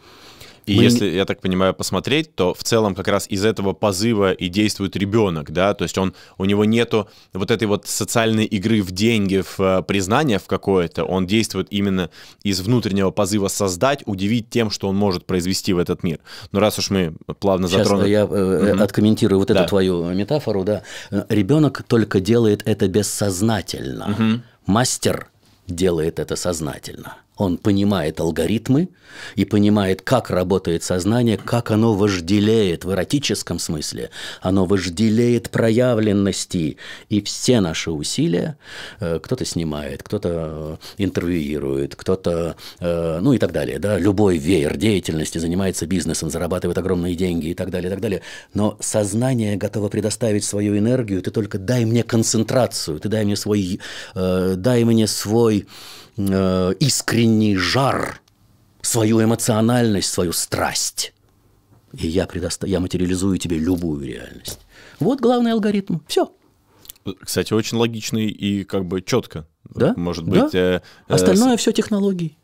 Speaker 2: И Мы... если,
Speaker 1: я так понимаю, посмотреть, то в целом как раз из этого позыва и действует ребенок, да, то есть он, у него нету вот этой вот социальной игры в деньги, в э, признание в какое-то, он действует именно из внутреннего позыва создать, удивить тем, что он может произвести в этот мир. Но раз уж мы плавно Сейчас э, затронули... я mm-hmm.
Speaker 2: откомментирую вот да. эту твою метафору, да. Ребенок только делает это бессознательно. Mm-hmm. Мастер делает это сознательно. Он понимает алгоритмы и понимает, как работает сознание, как оно вожделеет в эротическом смысле. Оно вожделеет проявленности. И все наши усилия, э, кто-то снимает, кто-то э, интервьюирует, кто-то, э, ну и так далее. Да? Любой веер деятельности занимается бизнесом, зарабатывает огромные деньги и так далее, и так далее. Но сознание готово предоставить свою энергию. Ты только дай мне концентрацию, ты дай мне свой, дай мне свой Э, искренний жар, свою эмоциональность, свою страсть. И я, предоста... я материализую тебе любую реальность. Вот главный алгоритм. Все. Кстати, очень логичный
Speaker 1: и как бы четко. Да? Может быть. Да? Э, э, Остальное
Speaker 2: все технологии.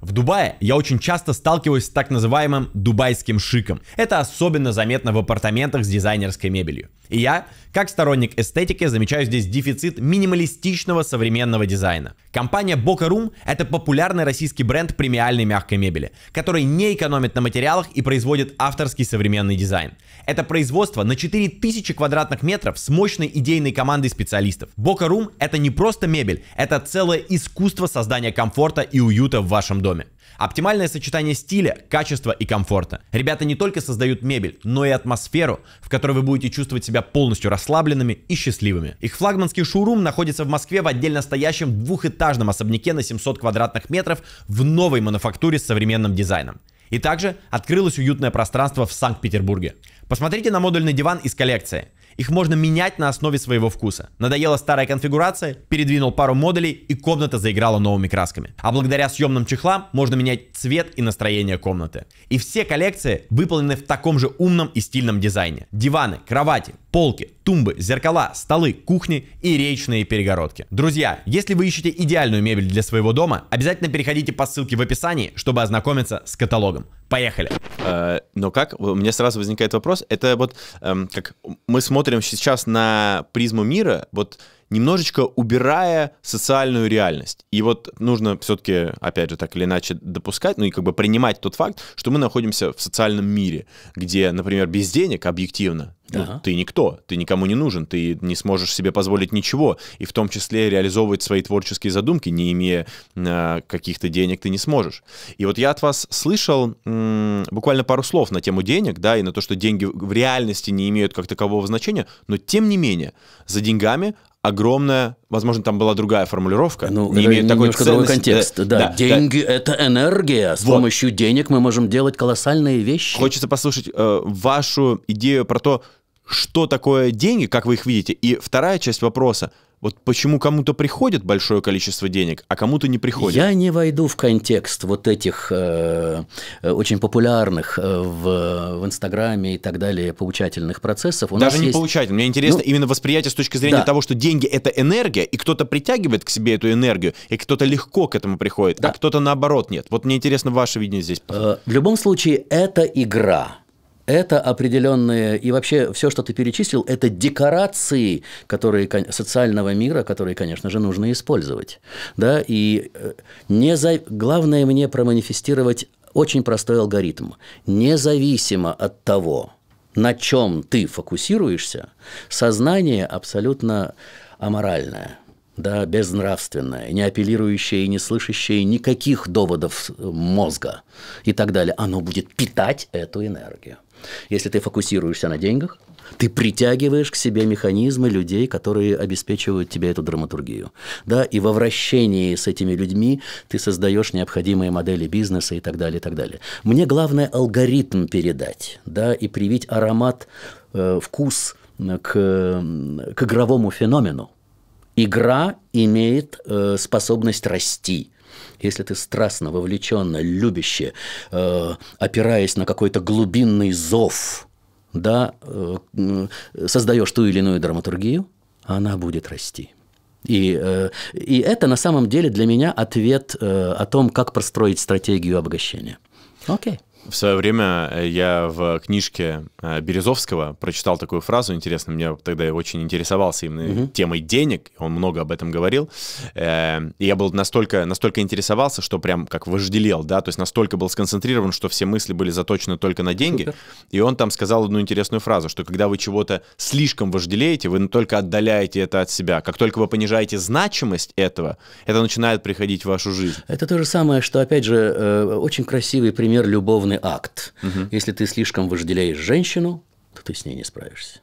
Speaker 1: В Дубае я очень часто сталкиваюсь с так называемым дубайским шиком. Это особенно заметно в апартаментах с дизайнерской мебелью. И я, как сторонник эстетики, замечаю здесь дефицит минималистичного современного дизайна. Компания Boca Room – это популярный российский бренд премиальной мягкой мебели, который не экономит на материалах и производит авторский современный дизайн. Это производство на 4000 квадратных метров с мощной идейной командой специалистов. Boca Room – это не просто мебель, это целое искусство создания комфорта и уюта в вашем доме. Оптимальное сочетание стиля, качества и комфорта. Ребята не только создают мебель, но и атмосферу, в которой вы будете чувствовать себя полностью расслабленными и счастливыми. Их флагманский шоурум находится в Москве в отдельно стоящем двухэтажном особняке на 700 квадратных метров в новой мануфактуре с современным дизайном. И также открылось уютное пространство в Санкт-Петербурге. Посмотрите на модульный диван из коллекции – их можно менять на основе своего вкуса. Надоела старая конфигурация, передвинул пару модулей и комната заиграла новыми красками. А благодаря съемным чехлам можно менять цвет и настроение комнаты. И все коллекции выполнены в таком же умном и стильном дизайне. Диваны, кровати, полки, тумбы, зеркала, столы, кухни и речные перегородки. Друзья, если вы ищете идеальную мебель для своего дома, обязательно переходите по ссылке в описании, чтобы ознакомиться с каталогом. Поехали! Э, но как? У меня сразу возникает вопрос. Это вот эм, как мы смотрим смотрим сейчас на призму мира, вот немножечко убирая социальную реальность. И вот нужно все-таки, опять же, так или иначе допускать, ну и как бы принимать тот факт, что мы находимся в социальном мире, где, например, без денег объективно ну, ага. ты никто, ты никому не нужен, ты не сможешь себе позволить ничего, и в том числе реализовывать свои творческие задумки, не имея э, каких-то денег, ты не сможешь. И вот я от вас слышал м, буквально пару слов на тему денег, да, и на то, что деньги в реальности не имеют как такового значения, но тем не менее за деньгами огромная, возможно, там была другая формулировка, ну, не имеет такой ценности. другой контекст. Да, да, да деньги да. это энергия. С вот. помощью денег мы можем делать колоссальные вещи. Хочется послушать э, вашу идею про то, что такое деньги, как вы их видите. И вторая часть вопроса,
Speaker 2: вот почему кому-то приходит большое количество денег, а кому-то не приходит? Я не войду в контекст вот этих э, э очень популярных э, в, в Инстаграме и так далее получательных процессов. У Даже не есть... получатель. Мне интересно
Speaker 1: ну, именно восприятие с точки зрения да.
Speaker 2: того, что деньги – это
Speaker 1: энергия, и кто-то притягивает к себе эту энергию, и кто-то легко к этому приходит, а да. а кто-то наоборот нет.
Speaker 2: Вот мне интересно ваше видение здесь. Э, в любом случае, это игра это определенные, и вообще все, что ты перечислил, это декорации которые, социального мира, которые, конечно же, нужно использовать. Да? И э, не за... главное мне проманифестировать очень простой алгоритм. Независимо от того, на чем ты фокусируешься, сознание абсолютно аморальное да, безнравственное, не апеллирующее и не слышащее никаких доводов э, мозга и так далее, оно будет питать эту энергию. Если ты фокусируешься на деньгах, ты притягиваешь к себе механизмы людей, которые обеспечивают тебе эту драматургию. Да, и во вращении с этими людьми ты создаешь необходимые модели бизнеса и так далее, и так далее. Мне главное алгоритм передать, да, и привить аромат, э, вкус к, к игровому феномену. Игра имеет э, способность расти – если ты страстно, вовлеченно, любяще, э, опираясь на какой-то глубинный зов, да, э, создаешь ту или иную драматургию, она будет расти. И, э, и это на самом деле для меня ответ э, о том, как простроить стратегию обогащения. Окей. Okay.
Speaker 1: В свое время э, я в книжке э, Березовского прочитал такую фразу интересно Меня тогда очень интересовался именно угу. темой денег. Он много об этом говорил. Э, и я был настолько, настолько интересовался, что прям как вожделел, да, то есть настолько был сконцентрирован, что все мысли были заточены только на деньги. Супер. И он там сказал одну интересную фразу, что когда вы чего-то слишком вожделеете, вы только отдаляете это от себя. Как только вы понижаете значимость этого, это начинает приходить в вашу жизнь.
Speaker 2: Это то же самое, что, опять же, очень красивый пример любовной половный акт. Угу. Если ты слишком вожделяешь женщину, то ты с ней не справишься.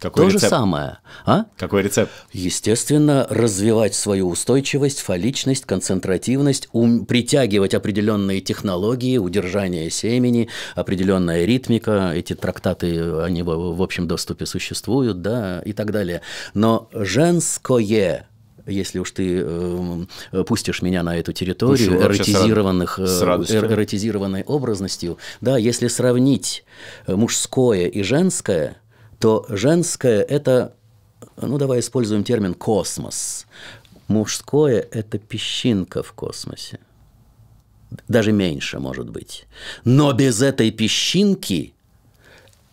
Speaker 2: Какой То рецепт? же самое. А? Какой рецепт? Естественно, развивать свою устойчивость, фаличность, концентративность, ум, притягивать определенные технологии, удержание семени, определенная ритмика. Эти трактаты, они в, в общем доступе существуют, да, и так далее. Но женское если уж ты э, пустишь меня на эту территорию Пущу, эротизированных, э, эротизированной образностью, да, если сравнить э, мужское и женское, то женское – это, ну, давай используем термин «космос». Мужское – это песчинка в космосе. Даже меньше, может быть. Но без этой песчинки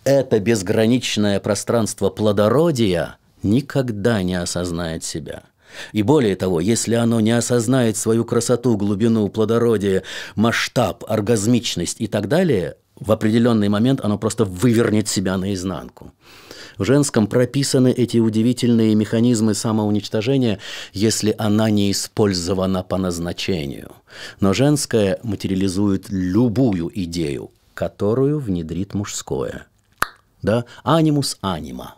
Speaker 2: это безграничное пространство плодородия никогда не осознает себя – и более того, если оно не осознает свою красоту, глубину, плодородие, масштаб, оргазмичность и так далее, в определенный момент оно просто вывернет себя наизнанку. В женском прописаны эти удивительные механизмы самоуничтожения, если она не использована по назначению. Но женское материализует любую идею, которую внедрит мужское. Да? Анимус анима.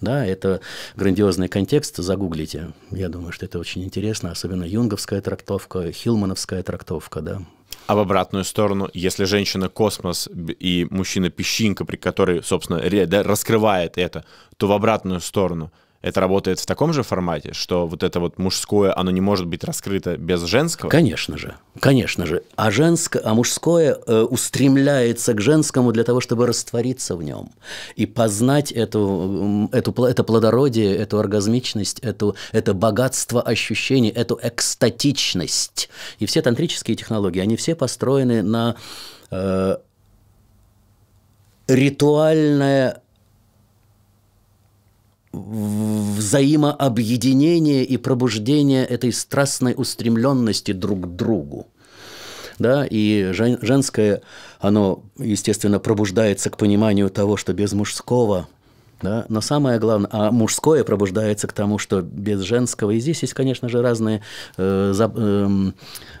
Speaker 2: Да, это грандиозный контекст, загуглите. Я думаю, что это очень интересно, особенно юнговская трактовка, хилмановская трактовка, да.
Speaker 1: А в обратную сторону, если женщина космос и мужчина песчинка, при которой, собственно, раскрывает это, то в обратную сторону – это работает в таком же формате, что вот это вот мужское, оно не может быть раскрыто без женского? Конечно же,
Speaker 2: конечно же. А, женское, а мужское э, устремляется к женскому для того, чтобы раствориться в нем и познать эту, эту, это плодородие, эту оргазмичность, эту, это богатство ощущений, эту экстатичность. И все тантрические технологии, они все построены на э, ритуальное взаимообъединение и пробуждение этой страстной устремленности друг к другу. Да, и жен, женское, оно, естественно, пробуждается к пониманию того, что без мужского да? Но самое главное, а мужское пробуждается к тому, что без женского. И здесь есть, конечно же, разные э, за, э, эм,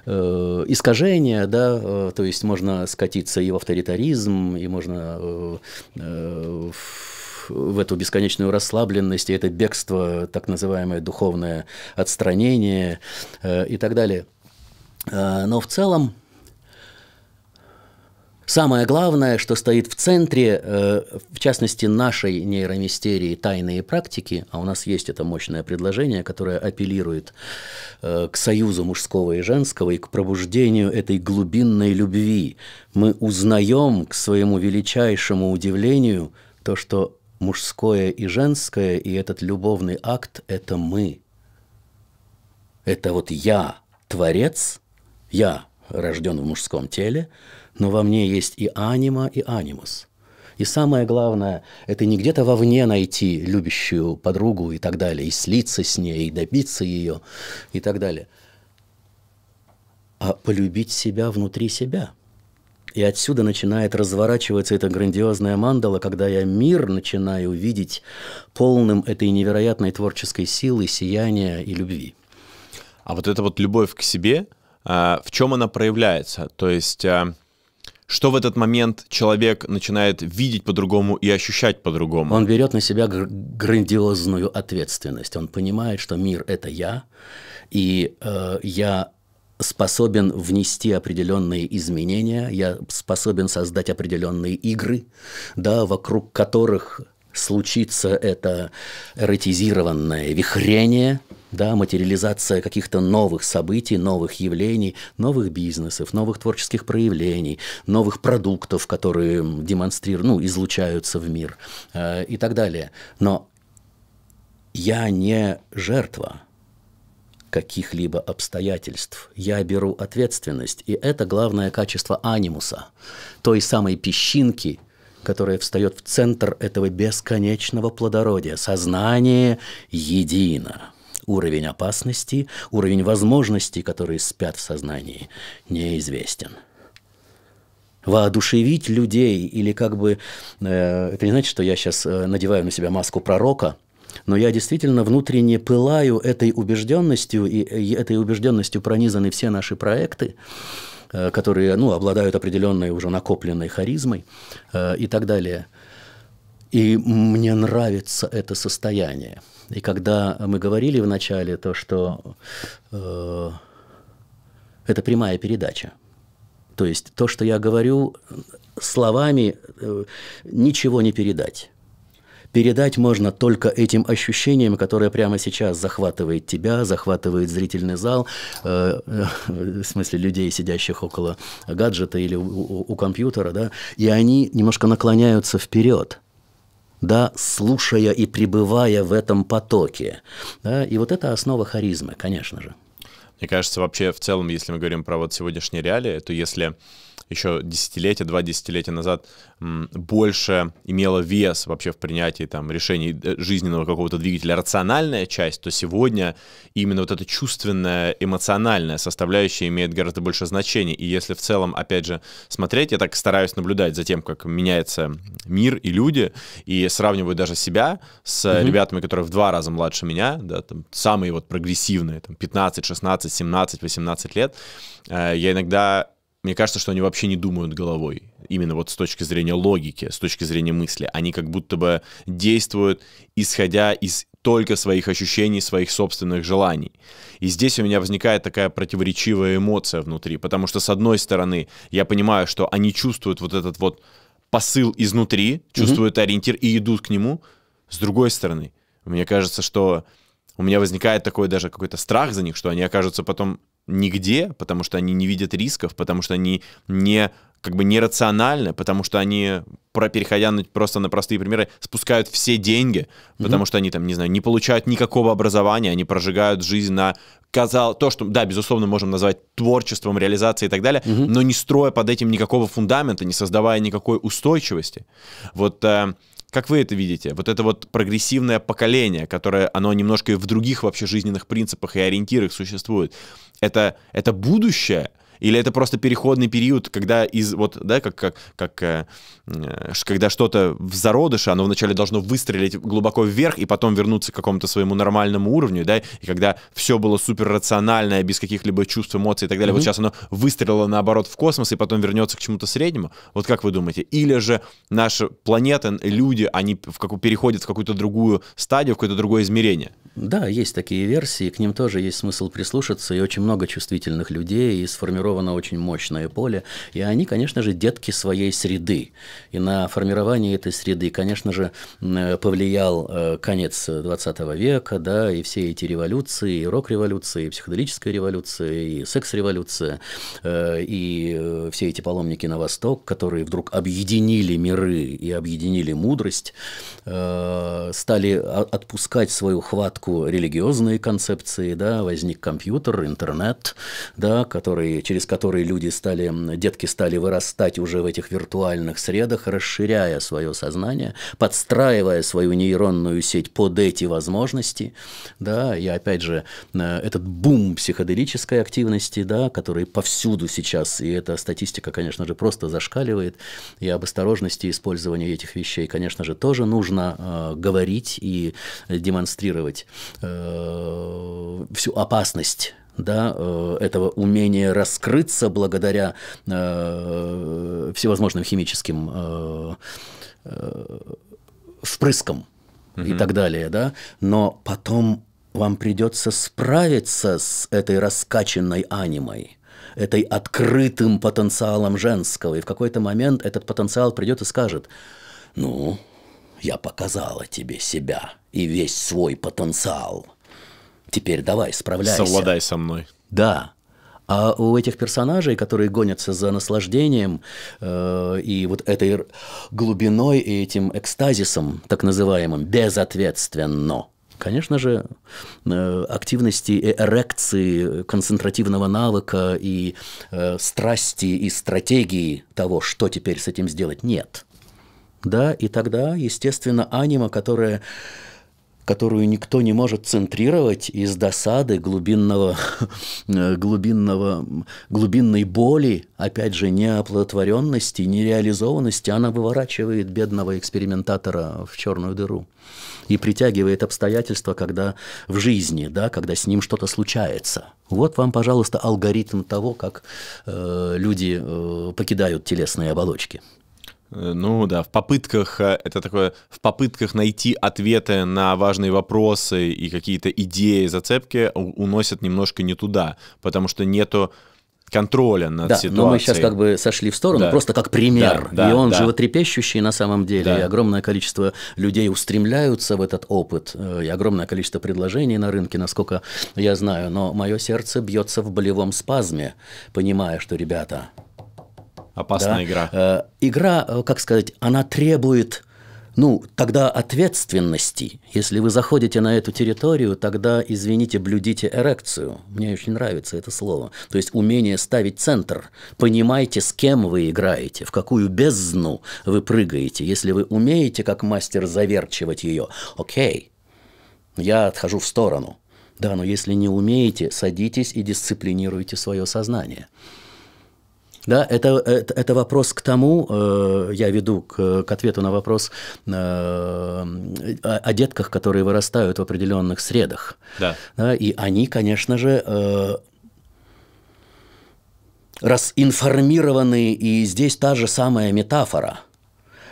Speaker 2: э, искажения, да, э, то есть можно скатиться и в авторитаризм, и можно э, э, в в эту бесконечную расслабленность, и это бегство, так называемое духовное отстранение э, и так далее. Э, но в целом самое главное, что стоит в центре, э, в частности, нашей нейромистерии «Тайные практики», а у нас есть это мощное предложение, которое апеллирует к союзу мужского и женского и к пробуждению этой глубинной любви. Мы узнаем к своему величайшему удивлению то, что мужское и женское, и этот любовный акт – это мы. Это вот я творец, я рожден в мужском теле, но во мне есть и анима, и анимус. И самое главное, это не где-то вовне найти любящую подругу и так далее, и слиться с ней, и добиться ее, и так далее, а полюбить себя внутри себя – и отсюда начинает разворачиваться эта грандиозная мандала, когда я мир начинаю видеть полным этой невероятной творческой силы, сияния и любви. А вот эта вот любовь к себе, а, в чем она
Speaker 1: проявляется? То есть а, что в этот момент человек начинает видеть
Speaker 2: по-другому и ощущать по-другому? Он берет на себя гр- грандиозную ответственность. Он понимает, что мир это я, и э, я способен внести определенные изменения, я способен создать определенные игры, да, вокруг которых случится это эротизированное вихрение, да, материализация каких-то новых событий, новых явлений, новых бизнесов, новых творческих проявлений, новых продуктов, которые демонстрируют, ну, излучаются в мир э, и так далее. Но я не жертва, каких-либо обстоятельств. Я беру ответственность, и это главное качество анимуса, той самой песчинки, которая встает в центр этого бесконечного плодородия. Сознание едино. Уровень опасности, уровень возможностей, которые спят в сознании, неизвестен. Воодушевить людей или как бы... Э, это не значит, что я сейчас э, надеваю на себя маску пророка – но я действительно внутренне пылаю этой убежденностью, и э, этой убежденностью пронизаны все наши проекты, э, которые ну, обладают определенной уже накопленной харизмой э, и так далее. И мне нравится это состояние. И когда мы говорили вначале то, что э, это прямая передача, то есть то, что я говорю словами, э, ничего не передать передать можно только этим ощущением, которое прямо сейчас захватывает тебя, захватывает зрительный зал, э, э, в смысле людей, сидящих около гаджета или у, у, у компьютера, да, и они немножко наклоняются вперед да, слушая и пребывая в этом потоке. Да, и вот это основа харизмы, конечно же.
Speaker 1: Мне кажется, вообще в целом, если мы говорим про вот сегодняшние реалии, то если еще десятилетия, два десятилетия назад больше имела вес вообще в принятии там решений э, жизненного какого-то двигателя рациональная часть, то сегодня именно вот эта чувственная, эмоциональная составляющая имеет гораздо больше значения. И если в целом, опять же, смотреть, я так стараюсь наблюдать за тем, как меняется мир и люди, и сравниваю даже себя с угу. ребятами, которые в два раза младше меня, да, там самые вот прогрессивные, там 15, 16, 17, 18 лет, э, я иногда мне кажется, что они вообще не думают головой, именно вот с точки зрения логики, с точки зрения мысли. Они как будто бы действуют, исходя из только своих ощущений, своих собственных желаний. И здесь у меня возникает такая противоречивая эмоция внутри, потому что, с одной стороны, я понимаю, что они чувствуют вот этот вот посыл изнутри, чувствуют mm-hmm. ориентир и идут к нему. С другой стороны, мне кажется, что у меня возникает такой даже какой-то страх за них, что они окажутся потом нигде, потому что они не видят рисков, потому что они не как бы нерациональны, потому что они, про, переходя на, просто на простые примеры, спускают все деньги, потому mm-hmm. что они там, не знаю, не получают никакого образования, они прожигают жизнь на казал то, что, да, безусловно, можем назвать творчеством, реализацией и так далее, mm-hmm. но не строя под этим никакого фундамента, не создавая никакой устойчивости. Вот э, как вы это видите? Вот это вот прогрессивное поколение, которое, оно немножко и в других вообще жизненных принципах и ориентирах существует. Это, это будущее, или это просто переходный период, когда из вот, да, как, как, как э, э когда что-то в зародыше, оно вначале должно выстрелить глубоко вверх и потом вернуться к какому-то своему нормальному уровню, да, и когда все было супер рациональное, без каких-либо чувств, эмоций и так далее, mm-hmm. вот сейчас оно выстрелило наоборот в космос и потом вернется к чему-то среднему. Вот как вы думаете? Или же наша планета,
Speaker 2: люди, они в как, переходят в какую-то другую стадию, в какое-то другое измерение? Да, есть такие версии, к ним тоже есть смысл прислушаться, и очень много чувствительных людей, и сформированных сформировано очень мощное поле, и они, конечно же, детки своей среды. И на формирование этой среды, конечно же, э, повлиял э, конец 20 века, да, и все эти революции, и рок революции и психоделическая революция, и секс-революция, э, и все эти паломники на восток, которые вдруг объединили миры и объединили мудрость, стали отпускать свою хватку религиозные концепции, да, возник компьютер, интернет, да, который через через которые люди стали, детки стали вырастать уже в этих виртуальных средах, расширяя свое сознание, подстраивая свою нейронную сеть под эти возможности, да, и опять же, э, этот бум психоделической активности, да, который повсюду сейчас, и эта статистика, конечно же, просто зашкаливает, и об осторожности использования этих вещей, конечно же, тоже нужно э, говорить и э, демонстрировать э, всю опасность да, э, этого умения раскрыться благодаря э, всевозможным химическим э, впрыскам угу. и так далее, да, но потом вам придется справиться с этой раскачанной анимой этой открытым потенциалом женского. И в какой-то момент этот потенциал придет и скажет, ну, я показала тебе себя и весь свой потенциал – Теперь давай, справляйся. Совладай со мной. Да. А у этих персонажей, которые гонятся за наслаждением э, и вот этой глубиной и этим экстазисом, так называемым, безответственно, конечно же, э, активности эрекции, концентративного навыка и э, страсти и стратегии того, что теперь с этим сделать, нет. Да, и тогда, естественно, анима, которая которую никто не может центрировать из досады, глубинного, э, глубинного, глубинной боли, опять же, неоплодотворенности, нереализованности, она выворачивает бедного экспериментатора в черную дыру и притягивает обстоятельства, когда в жизни, да, когда с ним что-то случается. Вот вам, пожалуйста, алгоритм того, как э, люди э, покидают телесные оболочки.
Speaker 1: Э, ну да, в попытках, э, это такое, в попытках найти ответы на важные вопросы и какие-то идеи, зацепки уносят немножко не туда, потому что нету контроля над да, ситуацией. но мы сейчас как бы
Speaker 2: сошли в сторону, да. просто как пример. Да, да, и он да. животрепещущий на самом деле. Да. И огромное количество людей устремляются в этот опыт. Э, и огромное количество предложений на рынке, насколько я знаю. Но мое сердце бьется в болевом спазме, понимая, что, ребята, Опасная да? игра. Э, игра, э, как сказать, она требует ну, тогда ответственности. Если вы заходите на эту территорию, тогда, извините, блюдите эрекцию. Мне очень нравится это слово. То есть умение ставить центр. Понимайте, с кем вы играете, в какую бездну вы прыгаете. Если вы умеете, как мастер, заверчивать ее, окей, я отхожу в сторону. Да, но если не умеете, садитесь и дисциплинируйте свое сознание. Да, это, э, это, это вопрос к тому, э, я веду к, к ответу на вопрос э, о, детках, которые вырастают в определенных средах. Да. да и они, конечно же, э, раз информированы, и здесь та же самая метафора –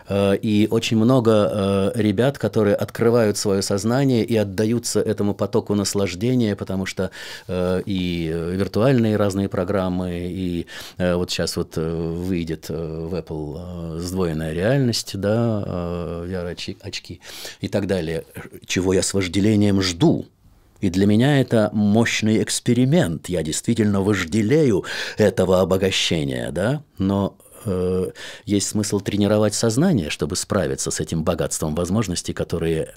Speaker 2: Э, и очень много э, ребят, которые открывают свое сознание и отдаются этому потоку наслаждения, потому что э, и виртуальные разные программы, и вот сейчас вот выйдет в Apple сдвоенная реальность, да, VR-очки и так далее, чего я с вожделением жду. И для меня это мощный эксперимент. Я действительно вожделею этого обогащения, да? Но э, есть смысл тренировать сознание, чтобы справиться с этим богатством возможностей, которые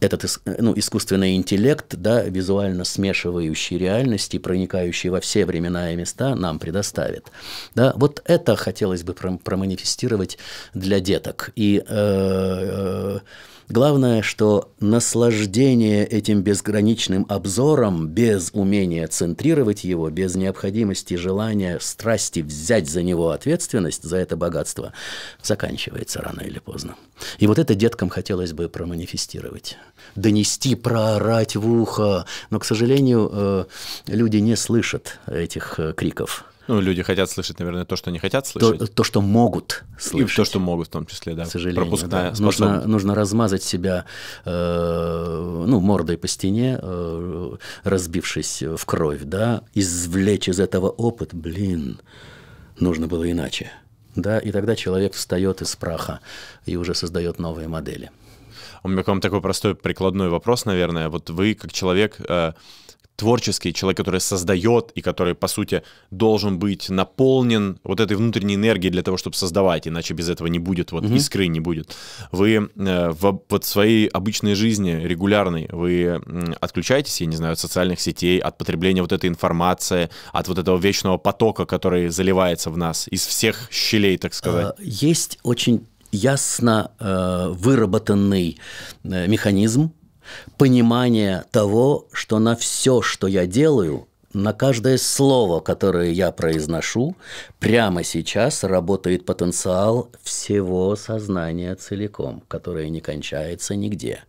Speaker 2: этот ну, искусственный интеллект, да, визуально смешивающий реальности, проникающий во все времена и места, нам предоставит. Да, вот это хотелось бы проманифестировать для деток. И э, э, Главное, что наслаждение этим безграничным обзором, без умения центрировать его, без необходимости желания, страсти взять за него ответственность, за это богатство, заканчивается рано или поздно. И вот это деткам хотелось бы проманифестировать. Донести, проорать в ухо. Но, к сожалению, э, люди не слышат этих э, криков.
Speaker 1: Ну, люди хотят слышать, наверное, то, что не хотят слышать. То,
Speaker 2: то что могут слышать. И то, что могут в том числе, да. К сожалению, пропускная да. Нужно, нужно размазать себя э, ну, мордой по стене, э, разбившись в кровь, да, извлечь из этого опыт, блин, нужно было иначе. Да, и тогда человек встает из праха и уже создает новые модели.
Speaker 1: У меня к вам такой простой прикладной вопрос, наверное. Вот вы, как человек... Э, творческий, человек, который создает и который, по сути, должен быть наполнен вот этой внутренней энергией для того, чтобы создавать, иначе без этого не будет, вот Mm-hmm. искры не будет. Вы э, в вот своей обычной жизни, регулярной, вы отключаетесь, я не знаю, от социальных сетей, от потребления вот этой информации, от вот этого вечного потока, который
Speaker 2: заливается в нас из всех щелей, так сказать? Э, есть очень ясно э, выработанный э, механизм, понимание того, что на все, что я делаю, на каждое слово, которое я произношу, прямо сейчас работает потенциал всего сознания целиком, которое не кончается нигде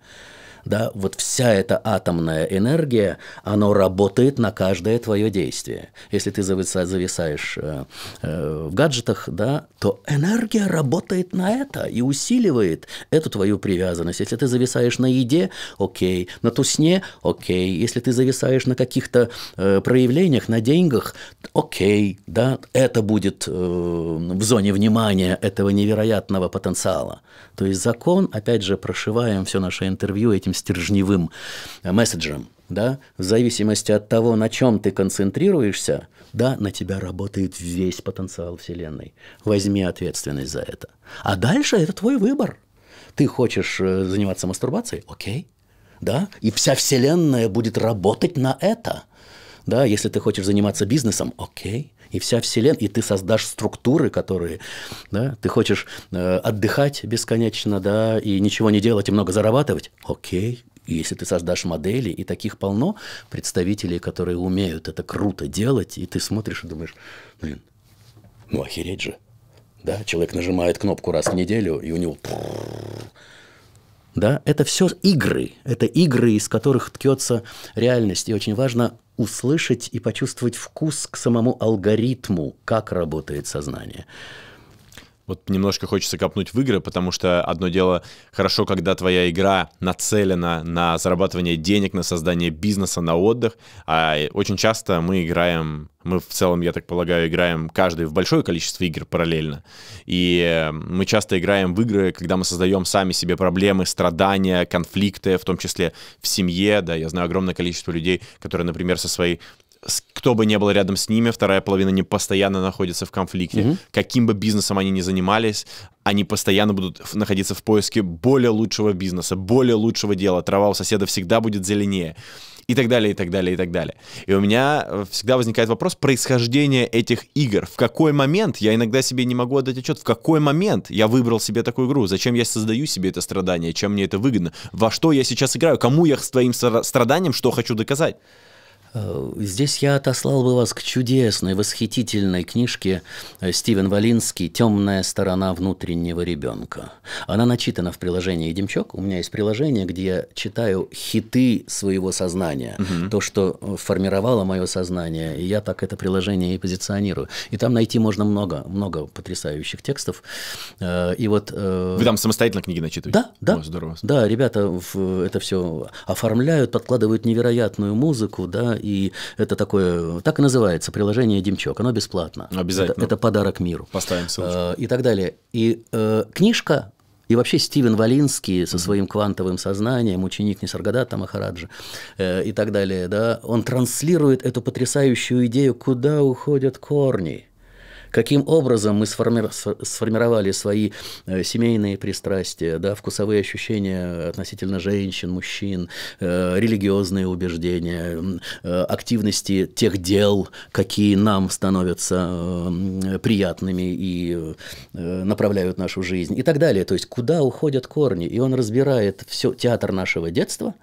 Speaker 2: да, вот вся эта атомная энергия, она работает на каждое твое действие. Если ты зависаешь э, э, в гаджетах, да, то энергия работает на это и усиливает эту твою привязанность. Если ты зависаешь на еде, окей, на тусне, окей, если ты зависаешь на каких-то э, проявлениях, на деньгах, окей, да, это будет в зоне внимания этого невероятного потенциала. То есть закон, опять же, прошиваем все наше интервью этим стержневым э, месседжем. Да? В зависимости от того, на чем ты концентрируешься, да, на тебя работает весь потенциал Вселенной. Возьми ответственность за это. А дальше это твой выбор. Ты хочешь э, заниматься мастурбацией? Окей. Да? И вся Вселенная будет работать на это – да, если ты хочешь заниматься бизнесом, окей, и вся вселенная, и ты создашь структуры, которые, да, ты хочешь э, отдыхать бесконечно, да, и ничего не делать, и много зарабатывать, окей, и если ты создашь модели, и таких полно представителей, которые умеют это круто делать, и ты смотришь и думаешь, блин, ну охереть же. Да, человек нажимает кнопку раз в неделю, и у него... Да, это все игры. Это игры, из которых ткется реальность. И очень важно услышать и почувствовать вкус к самому алгоритму, как работает сознание
Speaker 1: вот немножко хочется копнуть в игры, потому что одно дело хорошо, когда твоя игра нацелена на зарабатывание денег, на создание бизнеса, на отдых, а очень часто мы играем мы в целом, я так полагаю, играем каждый в большое количество игр параллельно. И э, мы часто играем в игры, когда мы создаем сами себе проблемы, страдания, конфликты, в том числе в семье. Да, я знаю огромное количество людей, которые, например, со своей кто бы ни был рядом с ними, вторая половина не постоянно находится в конфликте. Угу. Каким бы бизнесом они ни занимались, они постоянно будут находиться в поиске более лучшего бизнеса, более лучшего дела. Трава у соседа всегда будет зеленее. И так далее, и так далее, и так далее. И у меня э, всегда возникает вопрос происхождения этих игр. В какой момент, я иногда себе не могу отдать отчет, в какой момент я выбрал себе такую игру? Зачем я создаю себе это страдание? Чем мне это выгодно? Во что я сейчас играю? Кому я с твоим страданием что
Speaker 2: хочу доказать? Э, здесь я отослал бы вас к чудесной, восхитительной книжке э, Стивен Валинский «Темная сторона внутреннего ребенка». Она начитана в приложении «Демчок». У меня есть приложение, где я читаю хиты своего сознания, угу. то, что э, формировало мое сознание, и я так это приложение и позиционирую. И там найти можно много, много потрясающих текстов. И вот... Вы там самостоятельно книги начитываете? Да, да. О, здорово. Да, ребята это все оформляют, подкладывают невероятную музыку, да, и это такое, так и называется, приложение Демчок, оно бесплатно. Обязательно. Это, это подарок миру. Поставим ссылочку. Э, и так далее. И э, книжка и вообще Стивен Валинский со своим квантовым сознанием, ученик Несаргадата Махараджа э, и так далее, да, он транслирует эту потрясающую идею, куда уходят корни каким образом мы сформи... сформировали свои э, семейные пристрастия, да, вкусовые ощущения относительно женщин, мужчин, э, религиозные убеждения, э, активности тех дел, какие нам становятся э, приятными и э, направляют нашу жизнь и так далее. То есть куда уходят корни. И он разбирает все театр нашего детства,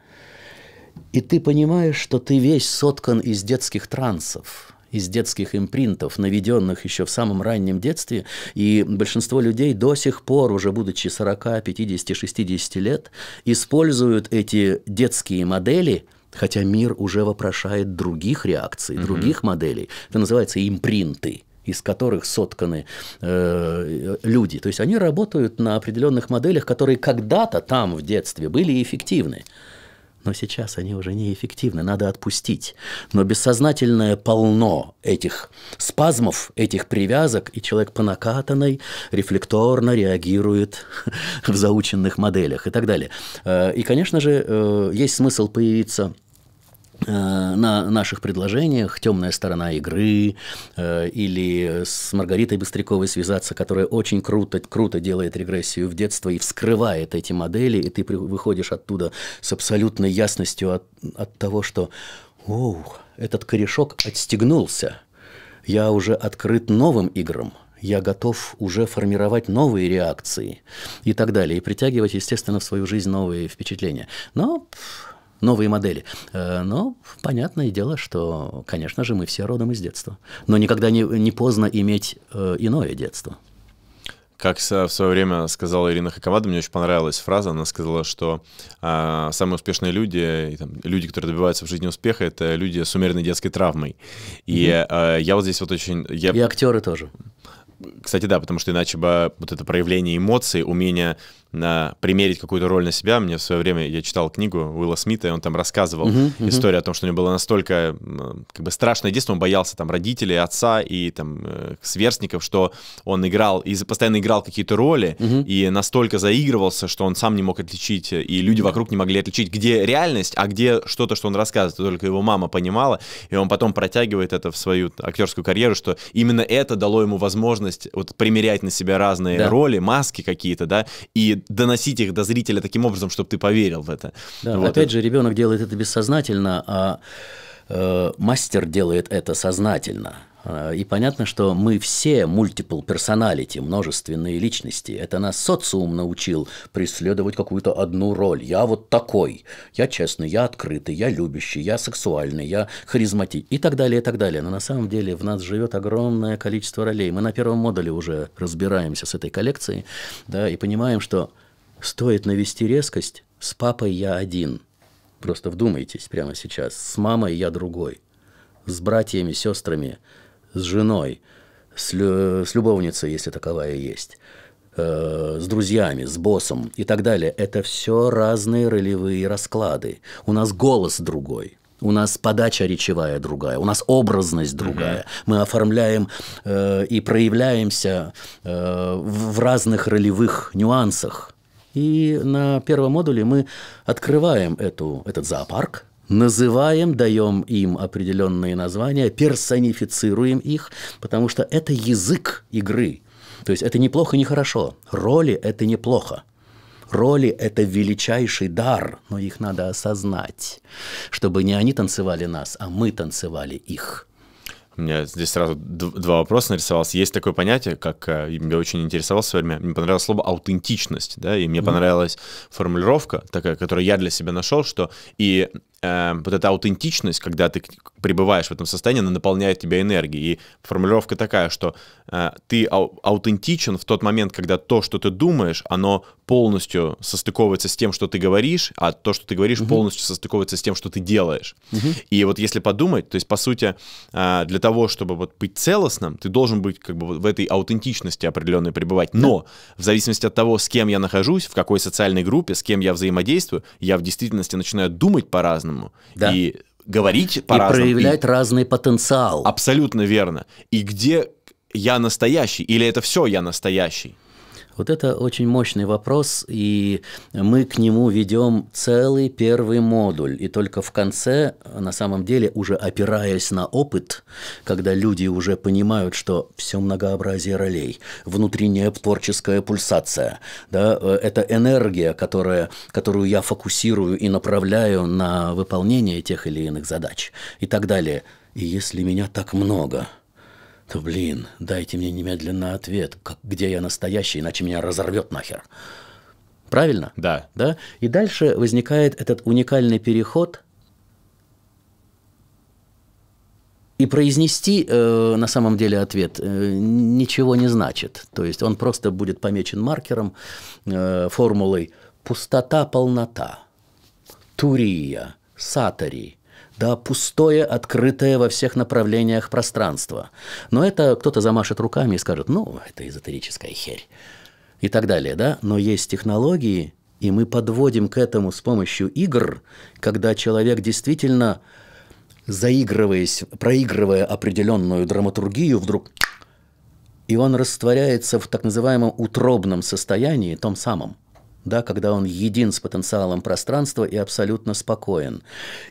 Speaker 2: и ты понимаешь, что ты весь соткан из детских трансов из детских импринтов, наведенных еще в самом раннем детстве, и большинство людей до сих пор, уже будучи 40, 50, 60 лет, используют эти детские модели – хотя мир уже вопрошает других реакций, угу. других моделей. Это называется импринты из которых сотканы э, люди. То есть они работают на определенных моделях, которые когда-то там в детстве были эффективны но сейчас они уже неэффективны, надо отпустить. Но бессознательное полно этих спазмов, этих привязок, и человек по накатанной рефлекторно реагирует в заученных моделях и так далее. Э, и, конечно же, э, есть смысл появиться Э, на наших предложениях «Темная сторона игры» э, или с Маргаритой Быстряковой связаться, которая очень круто, круто делает регрессию в детство и вскрывает эти модели, и ты выходишь оттуда с абсолютной ясностью от, от того, что «Оу, этот корешок отстегнулся, я уже открыт новым играм» я готов уже формировать новые реакции и так далее, и притягивать, естественно, в свою жизнь новые впечатления. Но новые модели. Э, но понятное дело, что, конечно же, мы все родом из детства. Но никогда не, не поздно иметь э, иное детство.
Speaker 1: Как в свое время сказала Ирина Хакамада, мне очень понравилась фраза, она сказала, что э, самые успешные люди, и, там, люди, которые добиваются в жизни успеха, это люди с умеренной детской травмой. И mm-hmm. э, я вот здесь вот очень... Я... И актеры тоже. Кстати, да, потому что иначе бы вот это проявление эмоций, умение на примерить какую-то роль на себя. Мне в свое время я читал книгу Уилла Смита, и он там рассказывал uh-huh, uh-huh. историю о том, что у него было настолько как бы страшное детство, он боялся там родителей, отца и там э, сверстников, что он играл и постоянно играл какие-то роли uh-huh. и настолько заигрывался, что он сам не мог отличить э, и люди вокруг не могли отличить, где реальность, а где что-то, что он рассказывает, только его мама понимала, и он потом протягивает это в свою актерскую карьеру, что именно это дало ему возможность вот примерять на себя разные да. роли, маски какие-то, да, и доносить
Speaker 2: их до зрителя таким образом, чтобы ты поверил в это. Да, вот. Опять же, ребенок делает это бессознательно, а э, мастер делает это сознательно. Э, и понятно, что мы все multiple personality, множественные личности. Это нас социум научил преследовать какую-то одну роль. Я вот такой. Я честный, я открытый, я любящий, я сексуальный, я харизматичный и так далее, и так далее. Но на самом деле в нас живет огромное количество ролей. Мы на первом модуле уже разбираемся с этой коллекцией да, и понимаем, что стоит навести резкость, с папой я один. Просто вдумайтесь прямо сейчас. С мамой я другой. С братьями, сестрами – с женой, с, лю с любовницей, если таковая есть, э с друзьями, с боссом и так далее. Это все разные ролевые расклады. У нас голос другой. У нас подача речевая другая, у нас образность другая. Mm-hmm. Мы оформляем э, и проявляемся э, в разных ролевых нюансах. И на первом модуле мы открываем эту, этот зоопарк, называем, даем им определенные названия, персонифицируем их, потому что это язык игры. То есть это неплохо, не хорошо. Роли – это неплохо. Роли – это величайший дар, но их надо осознать, чтобы не они танцевали нас, а мы танцевали их.
Speaker 1: У меня здесь сразу два вопроса нарисовалось. Есть такое понятие, как я э, очень интересовался в свое время. Мне понравилось слово аутентичность, да, и мне mm-hmm. понравилась формулировка такая, которую я для себя нашел, что и Эм, вот эта аутентичность, когда ты пребываешь в этом состоянии, она наполняет тебя энергией. И формулировка такая, что э, ты аутентичен в тот момент, когда то, что ты думаешь, оно полностью состыковывается с тем, что ты говоришь, а то, что ты говоришь, угу. полностью состыковывается с тем, что ты делаешь. Угу. И вот если подумать, то есть, по сути, э, для того, чтобы вот быть целостным, ты должен быть как бы в этой аутентичности определенной пребывать. Но в зависимости от того, с кем я нахожусь, в какой социальной группе, с кем я взаимодействую, я в действительности начинаю думать по-разному, по-разному. Да. И
Speaker 2: говорить по-разному. И проявлять и... разный потенциал.
Speaker 1: Абсолютно верно.
Speaker 2: И где
Speaker 1: я настоящий? Или это все я настоящий?
Speaker 2: Вот это очень мощный вопрос, и мы к нему ведем целый первый модуль. И только в конце, на самом деле, уже опираясь на опыт, когда люди уже понимают, что все многообразие ролей, внутренняя творческая пульсация, да, э, это энергия, которая, которую я фокусирую и направляю на выполнение тех или иных задач и так далее. И если меня так много – то, блин, дайте мне немедленно ответ, как, где я настоящий, иначе меня разорвет нахер. Правильно? Да. да. И дальше возникает этот уникальный переход. И произнести э, на самом деле ответ э, ничего не значит. То есть он просто будет помечен маркером, э, формулой пустота, полнота, турия, сатари, да, пустое, открытое во всех направлениях пространство. Но это кто-то замашет руками и скажет, ну, это эзотерическая херь и так далее, да? Но есть технологии, и мы подводим к этому с помощью игр, когда человек действительно, заигрываясь, проигрывая определенную драматургию, вдруг и он растворяется в так называемом утробном состоянии, том самом – да, когда он един с потенциалом пространства и абсолютно спокоен.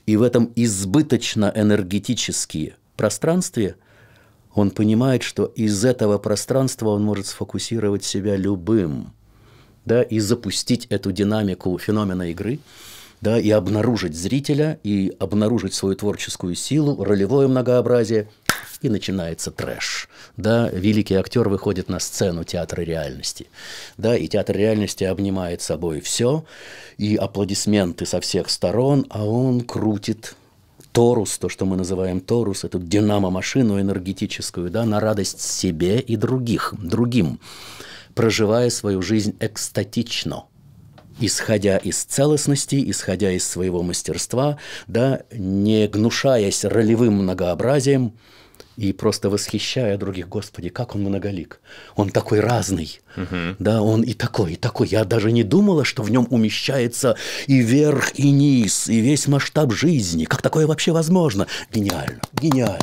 Speaker 2: И в этом избыточно энергетические пространстве он понимает, что из этого пространства он может сфокусировать себя любым, да, и запустить эту динамику феномена игры, да, и обнаружить зрителя, и обнаружить свою творческую силу, ролевое многообразие – и начинается трэш. Да, великий актер выходит на сцену театра реальности. Да, и театр реальности обнимает собой все, и аплодисменты со всех сторон, а он крутит торус, то, что мы называем торус, эту динамо-машину энергетическую, да, на радость себе и других, другим, проживая свою жизнь экстатично – исходя из целостности, исходя из своего мастерства, да, не гнушаясь ролевым многообразием, и просто восхищая других, Господи, как он многолик, он такой разный, угу. да, он и такой, и такой. Я даже не думала, что в нем умещается и верх, и низ, и весь масштаб жизни. Как такое вообще возможно? Гениально, гениально.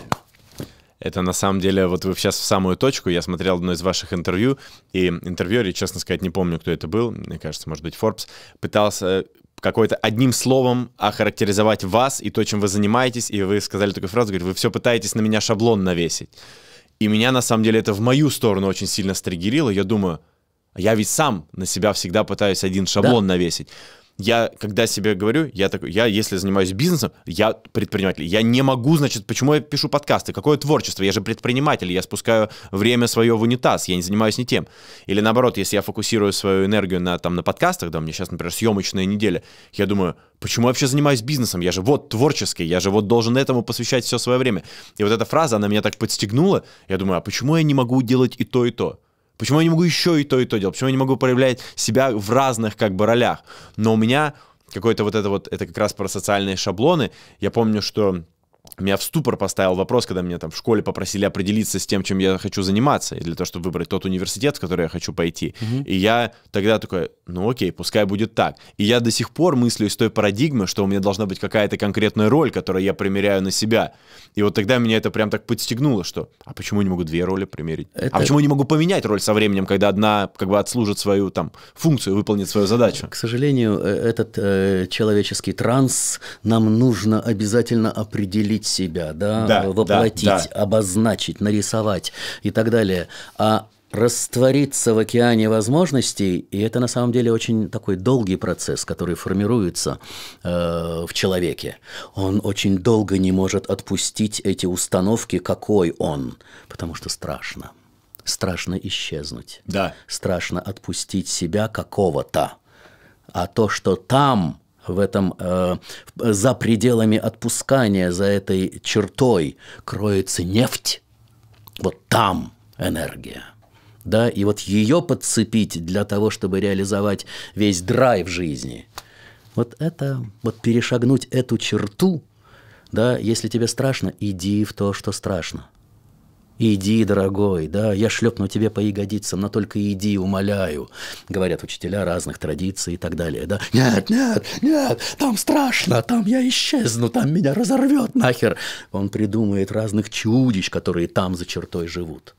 Speaker 1: Это на самом деле, вот вы сейчас в самую точку, я смотрел одно из ваших интервью, и интервьюер, я, честно сказать, не помню, кто это был, мне кажется, может быть, Forbes, пытался э, какой-то одним словом охарактеризовать вас и то, чем вы занимаетесь, и вы сказали такую фразу, говорит, вы все пытаетесь на меня шаблон навесить. И меня, на самом деле, это в мою сторону очень сильно стригерило, я думаю, я ведь сам на себя всегда пытаюсь один шаблон да. навесить я, когда себе говорю, я такой, я, если занимаюсь бизнесом, я предприниматель. Я не могу, значит, почему я пишу подкасты, какое творчество, я же предприниматель, я спускаю время свое в унитаз, я не занимаюсь не тем. Или наоборот, если я фокусирую свою энергию на, там, на подкастах, да, у меня сейчас, например, съемочная неделя, я думаю, почему я вообще занимаюсь бизнесом, я же вот творческий, я же вот должен этому посвящать все свое время. И вот эта фраза, она меня так подстегнула, я думаю, а почему я не могу делать и то, и то? Почему я не могу еще и то, и то делать? Почему я не могу проявлять себя в разных как бы ролях? Но у меня какое-то вот это вот, это как раз про социальные шаблоны. Я помню, что меня в ступор поставил вопрос, когда меня там в школе попросили определиться с тем, чем я хочу заниматься, и для того, чтобы выбрать тот университет, в который я хочу пойти. Угу. И я тогда такой, ну окей, пускай будет так. И я до сих пор мыслю из той парадигмы, что у меня должна быть какая-то конкретная роль, которую я примеряю на себя. И вот тогда меня это прям так подстегнуло, что а почему не могу две роли примерить? А
Speaker 2: это... А почему не могу поменять роль со временем, когда одна как бы отслужит свою там функцию, выполнит свою задачу? К сожалению, э, этот э, человеческий транс нам нужно обязательно определить себя, да, да воплотить, да, да. обозначить, нарисовать и так далее. А раствориться в океане возможностей, и это на самом деле очень такой долгий процесс, который формируется э, в человеке. Он очень долго не может отпустить эти установки, какой он, потому что страшно. Страшно исчезнуть. Да. Страшно отпустить себя какого-то. А то, что там, в этом, э, за пределами отпускания, за этой чертой кроется нефть. Вот там энергия. Да, и вот ее подцепить для того, чтобы реализовать весь драйв жизни. Вот это, вот перешагнуть эту черту, да, если тебе страшно, иди в то, что страшно. «Иди, дорогой, да, я шлепну тебе по ягодицам, но только иди, умоляю», говорят учителя разных традиций и так далее, да. «Нет, нет, нет, там страшно, там я исчезну, там меня разорвет нахер». Он придумает разных чудищ, которые там за чертой живут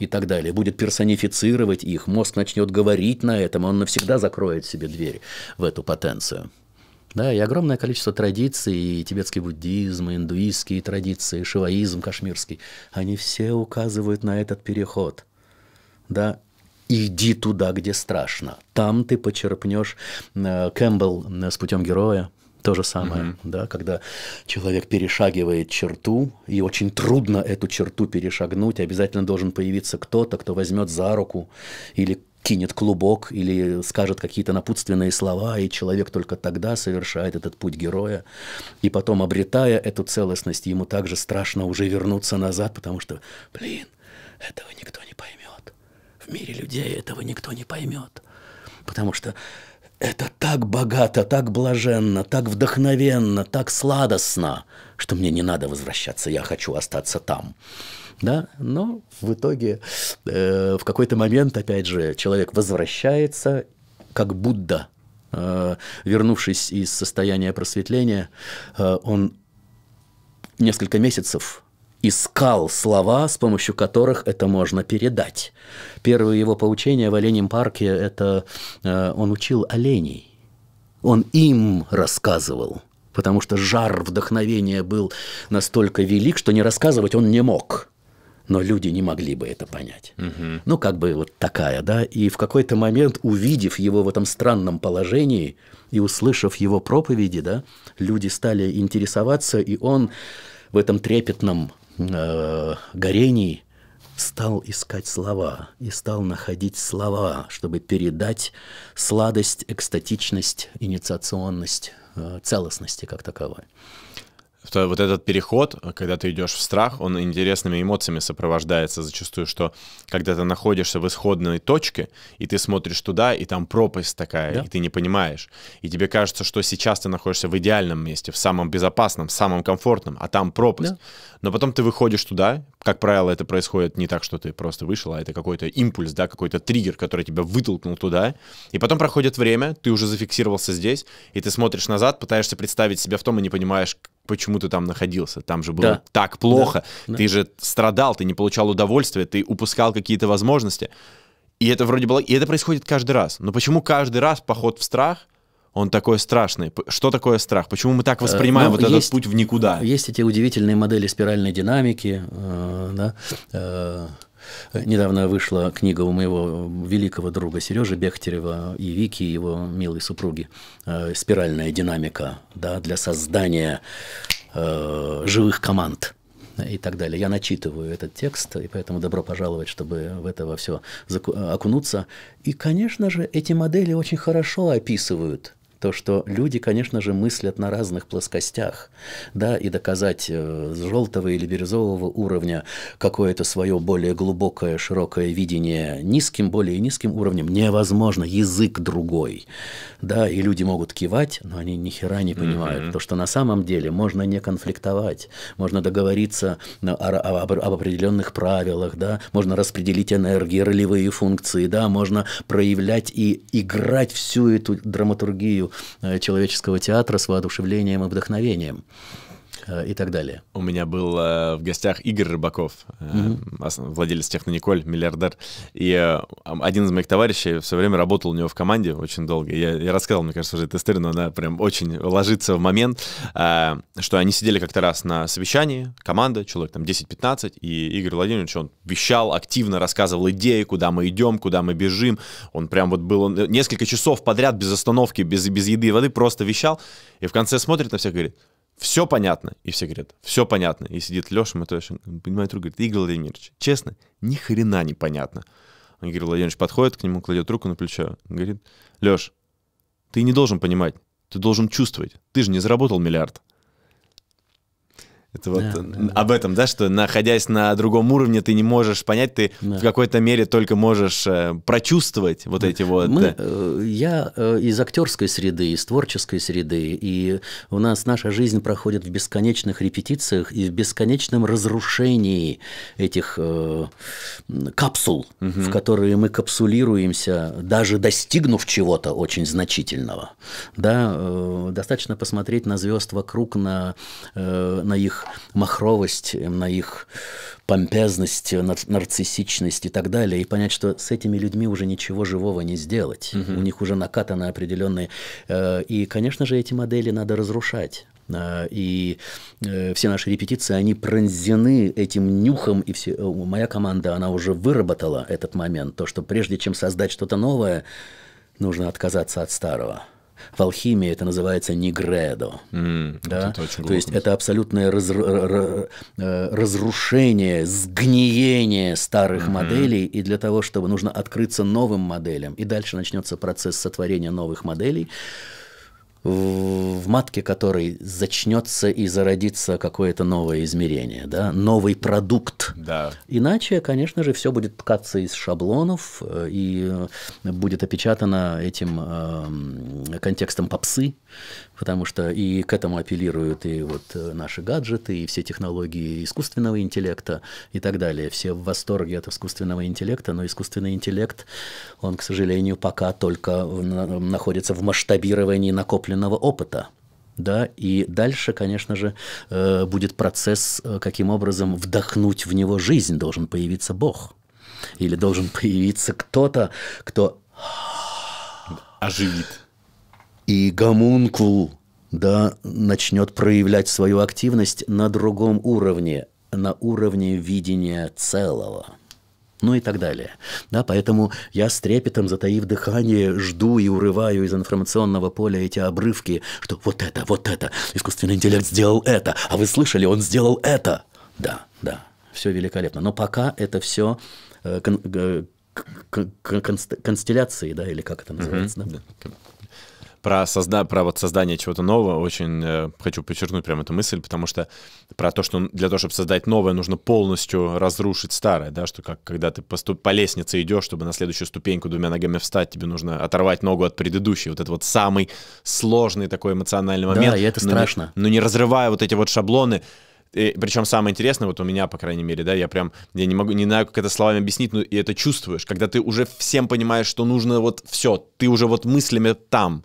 Speaker 2: и так далее, будет персонифицировать их, мозг начнет говорить на этом, он навсегда закроет себе дверь в эту потенцию. Да, и огромное количество традиций, и тибетский буддизм, и индуистские традиции, шиваизм кашмирский, они все указывают на этот переход. Да, иди туда, где страшно. Там ты почерпнешь э, Кэмпбелл э, с путем героя. То же самое, mm-hmm. да, когда человек перешагивает черту, и очень трудно эту черту перешагнуть, обязательно должен появиться кто-то, кто возьмет за руку или кинет клубок или скажет какие-то напутственные слова, и человек только тогда совершает этот путь героя. И потом, обретая эту целостность, ему также страшно уже вернуться назад, потому что, блин, этого никто не поймет. В мире людей этого никто не поймет. Потому что это так богато, так блаженно, так вдохновенно, так сладостно, что мне не надо возвращаться, я хочу остаться там да, но в итоге э, в какой-то момент, опять же, человек возвращается как Будда, э, вернувшись из состояния просветления, э, он несколько месяцев искал слова, с помощью которых это можно передать. Первое его поучение в оленем парке – это э, он учил оленей. Он им рассказывал, потому что жар вдохновения был настолько велик, что не рассказывать он не мог но люди не могли бы это понять. Угу. Ну, как бы вот такая, да. И в какой-то момент, увидев его в этом странном положении и услышав его проповеди, да, люди стали интересоваться, и он в этом трепетном э, горении стал искать слова и стал находить слова, чтобы передать сладость, экстатичность, инициационность э, целостности как таковой вот
Speaker 1: этот переход, когда ты идешь в страх, он интересными эмоциями сопровождается зачастую, что когда ты находишься в исходной точке, и ты смотришь туда, и там пропасть такая, да. и ты не понимаешь. И тебе кажется, что сейчас ты находишься в идеальном месте, в самом безопасном, в самом комфортном, а там пропасть. Да. Но потом ты выходишь туда, как правило, это происходит не так, что ты просто вышел, а это какой-то импульс, да, какой-то триггер, который тебя вытолкнул туда. И потом проходит время, ты уже зафиксировался здесь, и ты смотришь назад, пытаешься представить себя в том и не понимаешь, почему ты там находился. Там же было да. так плохо. Да. Ты да. же страдал, ты не получал удовольствия, ты упускал какие-то возможности. И это вроде было... И это происходит каждый раз. Но почему каждый раз поход в страх он такой страшный. Что такое страх? Почему мы так э, воспринимаем ну, вот есть, этот
Speaker 2: путь в никуда? Есть эти удивительные модели спиральной динамики. Э, да, э, недавно вышла книга у моего великого друга Сережи Бехтерева и Вики, его милой супруги, э, «Спиральная динамика» да, для создания э, живых команд и так далее. Я начитываю этот текст, и поэтому добро пожаловать, чтобы в это во все окунуться. И, конечно же, эти модели очень хорошо описывают – то, что люди, конечно же, мыслят на разных плоскостях, да, и доказать э, с желтого или бирюзового уровня какое-то свое более глубокое, широкое видение низким, более низким уровнем невозможно, язык другой, да, и люди могут кивать, но они ни хера не понимают, mm-hmm. то, что на самом деле можно не конфликтовать, можно договориться о, о, об, об определенных правилах, да, можно распределить энергии, ролевые функции, да, можно проявлять и играть всю эту драматургию Э, человеческого театра с воодушевлением и вдохновением. Э, и так
Speaker 1: далее. У меня был э, в гостях Игорь Рыбаков, э, mm-hmm. владелец Технониколь, миллиардер. И э, один из моих товарищей все время работал у него в команде очень долго. Я, я рассказал, мне кажется, уже эта история, но она прям очень ложится в момент, э, что они сидели как-то раз на совещании, команда, человек там 10-15, и Игорь Владимирович, он вещал, активно рассказывал идеи, куда мы идем, куда мы бежим. Он прям вот был он, э, несколько часов подряд без остановки, без, без еды и воды просто вещал. И в конце смотрит на всех и говорит, все понятно. И все говорят, все понятно. И сидит Леша тоже понимает руку, говорит, Игорь Владимирович, честно, ни хрена не понятно. Игорь Владимирович подходит к нему, кладет руку на плечо, говорит, Леш, ты не должен понимать, ты должен чувствовать, ты же не заработал миллиард. Это вот да, об этом, да, что находясь на другом уровне, ты не можешь понять, ты да. в какой-то
Speaker 2: мере только можешь э, прочувствовать вот эти вот. Мы, э, Я э, из актерской среды, из творческой среды, и у нас наша жизнь проходит в бесконечных репетициях и в бесконечном разрушении этих э, капсул, угу. в которые мы капсулируемся, даже достигнув чего-то очень значительного. Да, э, достаточно посмотреть на звезд вокруг, на, э, на их их махровость, э, на их помпезность, э, нарциссичность и так далее, и понять, что с этими людьми уже ничего живого не сделать. Угу. У них уже накатаны определенные... Э, и, конечно же, эти модели надо разрушать. И все наши репетиции, они пронзены этим нюхом, и все, моя команда, она уже выработала этот момент, то, что прежде чем создать что-то новое, нужно отказаться от старого. В алхимии это называется негредо. Mm, да? вот это То есть это абсолютное разру... Э, разрушение, сгниение старых mm-hmm. моделей, и для того, чтобы нужно открыться новым моделям, и дальше начнется процесс сотворения новых моделей в матке которой зачнется и зародится какое-то новое измерение, да, новый продукт. Да. Иначе, конечно же, все будет ткаться из шаблонов э, и будет опечатано этим э, контекстом попсы. Потому что и к этому апеллируют и вот э, наши гаджеты, и все технологии искусственного интеллекта и так далее. Все в восторге от искусственного интеллекта, но искусственный интеллект, он, к сожалению, пока только находится в масштабировании накопленного опыта. Да, и дальше, конечно же, э, будет процесс, э, каким образом вдохнуть в него жизнь, должен появиться Бог. Или должен появиться кто-то, кто оживит и гомункул да, начнет проявлять свою активность на другом уровне, на уровне видения целого – ну и так далее. Да, поэтому я с трепетом, затаив дыхание, жду и урываю из информационного поля эти обрывки, что вот это, вот это, искусственный интеллект сделал это, а вы слышали, он сделал это. Да, да, все великолепно. Но пока это все э, кон- э, кон- кон- констелляции, да, или как это называется, mm-hmm. да?
Speaker 1: про, созда... про вот создание чего-то нового очень э, хочу подчеркнуть прям эту мысль, потому что про то, что для того, чтобы создать новое, нужно полностью разрушить старое, да, что как когда ты по, по лестнице идешь, чтобы на следующую ступеньку двумя ногами встать, тебе нужно оторвать ногу от предыдущей. Вот это вот самый сложный такой эмоциональный момент. Да, и это страшно. Но не, но не разрывая вот эти вот шаблоны, и, причем самое интересное, вот у меня, по крайней мере, да, я прям, я не могу, не знаю, как это словами объяснить, но и это чувствуешь, когда ты уже всем понимаешь, что нужно вот все, ты уже вот мыслями там,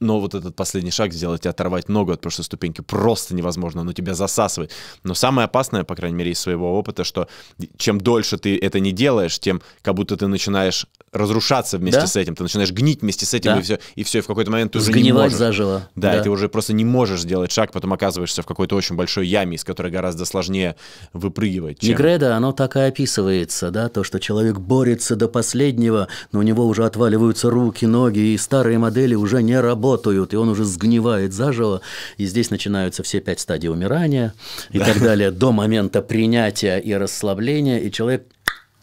Speaker 1: но вот этот последний шаг сделать и оторвать ногу от прошлой ступеньки просто невозможно, ну тебя засасывает. Но самое опасное, по крайней мере, из своего опыта, что чем дольше ты это не делаешь, тем как будто ты начинаешь разрушаться вместе да? с этим, ты начинаешь гнить вместе с этим, да. и все, и все, и в какой-то момент ты уже Сгнивать не можешь. зажило. Да, да, и ты уже просто не можешь сделать шаг, потом оказываешься в какой-то очень большой яме, из которой гораздо сложнее выпрыгивать. Чем...
Speaker 2: Негреда, оно так и описывается, да, то, что человек борется до последнего, но у него уже отваливаются руки, ноги, и старые модели уже не работают работают, и он уже сгнивает заживо, и здесь начинаются все пять стадий умирания и да. так далее, до момента принятия и расслабления, и человек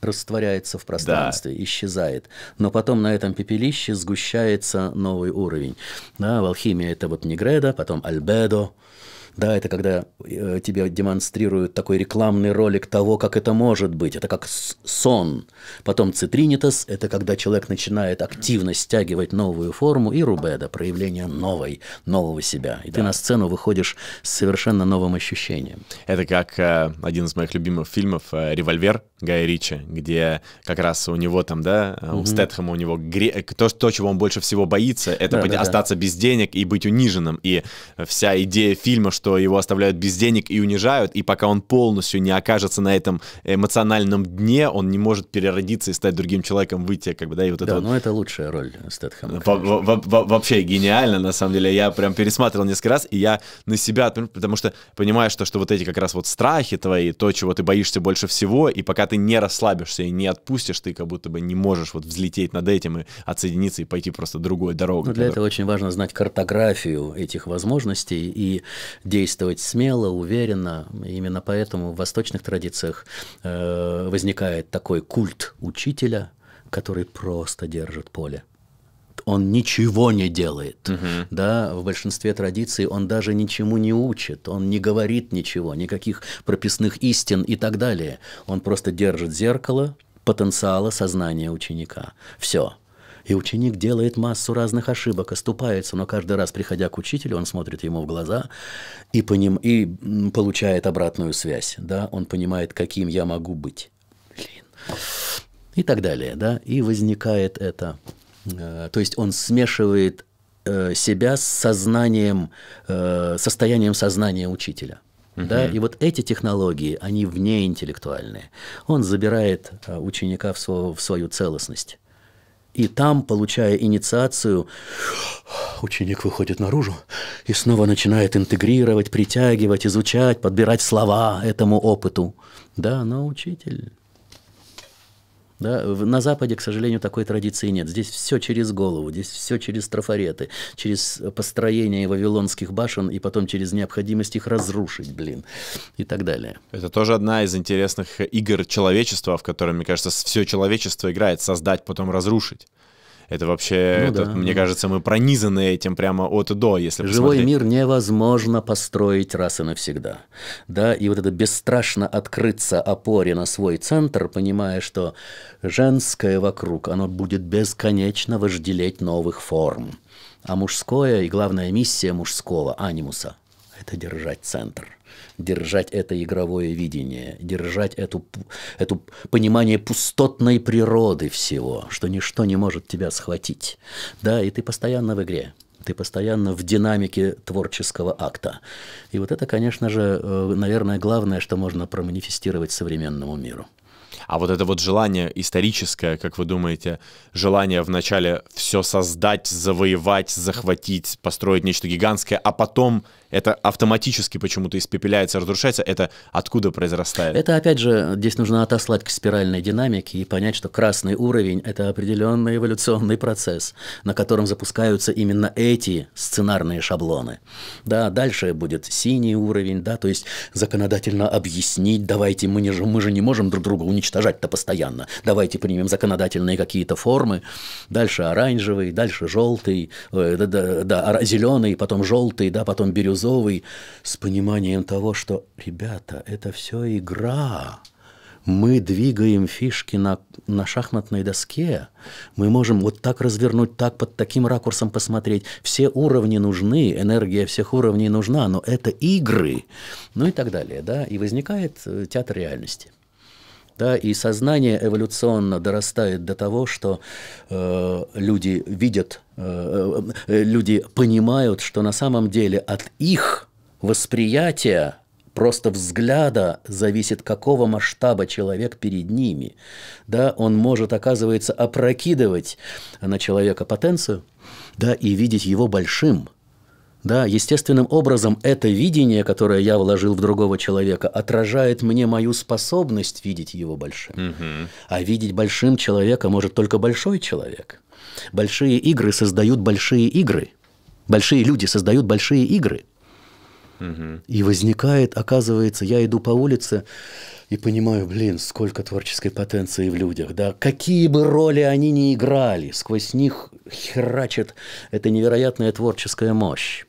Speaker 2: растворяется в пространстве, да. исчезает. Но потом на этом пепелище сгущается новый уровень. Да, в алхимии это вот негреда, потом альбедо, да, это когда э, тебе демонстрируют такой рекламный ролик того, как это может быть. Это как сон. Потом цитринитас – это когда человек начинает активно стягивать новую форму, и рубеда – проявление новой, нового себя. И да. ты на сцену выходишь с совершенно новым ощущением.
Speaker 1: Это как э, один из моих любимых фильмов э, «Револьвер» Гая Ричи, где как раз у него там, да, э, у угу. Стэтхэма у него гре... Э, то, то, чего он больше всего боится, это да, быть, да, остаться да. без денег и быть униженным. И вся идея фильма, что что его оставляют без денег и унижают, и пока он полностью не окажется на этом эмоциональном дне, он не может переродиться и стать другим человеком, выйти, как бы, да, и вот да, это Да, но вот...
Speaker 2: это лучшая роль э, Стэтхэма.
Speaker 1: Вообще гениально, на самом деле, я прям пересматривал несколько раз, и я на себя, потому что понимаю, что, что вот эти как раз вот страхи твои, то, чего ты боишься больше всего, и пока ты не расслабишься и не отпустишь, ты
Speaker 2: как будто бы не можешь вот взлететь над этим и отсоединиться и пойти просто другой дорогой. Но ну, для этого очень важно знать картографию этих возможностей и действовать смело, уверенно. Именно поэтому в восточных традициях э, возникает такой культ учителя, который просто держит поле он ничего не делает. Uh-huh. Да, в большинстве традиций он даже ничему не учит, он не говорит ничего, никаких прописных истин и так далее. Он просто держит зеркало потенциала сознания ученика. Все. И ученик делает массу разных ошибок, оступается, но каждый раз, приходя к учителю, он смотрит ему в глаза и, поним... и получает обратную связь. Да? Он понимает, каким я могу быть. Блин. И так далее. Да? И возникает это. Э, то есть он смешивает э, себя с сознанием, э, состоянием сознания учителя. Угу. Да? И вот эти технологии, они вне интеллектуальные. Он забирает ученика в свою, в свою целостность. И там, получая инициацию, ученик выходит наружу и снова начинает интегрировать, притягивать, изучать, подбирать слова этому опыту. Да, но учитель да? На Западе, к сожалению, такой традиции нет. Здесь все через голову, здесь все через трафареты, через построение вавилонских башен и потом через необходимость их разрушить, блин, и так далее. Это тоже
Speaker 1: одна из интересных игр человечества, в которой, мне кажется, все человечество играет, создать, потом разрушить. Это вообще, ну, это, да. мне кажется, мы пронизаны этим
Speaker 2: прямо от и до, если Живой посмотреть. мир невозможно построить раз и навсегда. Да, и вот это бесстрашно открыться опоре на свой центр, понимая, что женское вокруг, оно будет бесконечно вожделеть новых форм. А мужское и главная миссия мужского, анимуса, это держать центр держать это игровое видение, держать эту, эту понимание пустотной природы всего, что ничто не может тебя схватить. Да, и ты постоянно в игре ты постоянно в динамике творческого акта. И вот это, конечно же, э, наверное, главное, что можно проманифестировать современному миру.
Speaker 1: А вот это вот желание историческое, как вы думаете, желание вначале все создать, завоевать, захватить, построить нечто гигантское, а потом это автоматически почему-то испепеляется, разрушается, это откуда произрастает?
Speaker 2: Это, опять же, здесь нужно отослать к спиральной динамике и понять, что красный уровень – это определенный эволюционный процесс, на котором запускаются именно эти сценарные шаблоны. Да, дальше будет синий уровень, да, то есть законодательно объяснить, давайте, мы, не, же мы же не можем друг друга уничтожать-то постоянно, давайте примем законодательные какие-то формы, дальше оранжевый, дальше желтый, э, да, да, да, а, зеленый, потом желтый, да, потом бирюзовый, бирюзовый, с пониманием того, что, ребята, это все игра. Мы двигаем фишки на, на шахматной доске. Мы можем вот так развернуть, так под таким ракурсом посмотреть. Все уровни нужны, энергия всех уровней нужна, но это игры. Ну и так далее. Да? И возникает э, театр реальности. Да, и сознание эволюционно дорастает до того, что э, люди видят, э, э, люди понимают, что на самом деле от их восприятия просто взгляда зависит, какого масштаба человек перед ними. Да, он может, оказывается, опрокидывать на человека потенцию да, и видеть его большим – да, естественным образом это видение, которое я вложил в другого человека, отражает мне мою способность видеть его большим. Угу. А видеть большим человека может только большой человек. Большие игры создают большие игры. Большие люди создают большие игры. Угу. И возникает, оказывается, я иду по улице и понимаю, блин, сколько творческой потенции в людях, да, какие бы роли они ни играли, сквозь них херачит эта невероятная творческая мощь.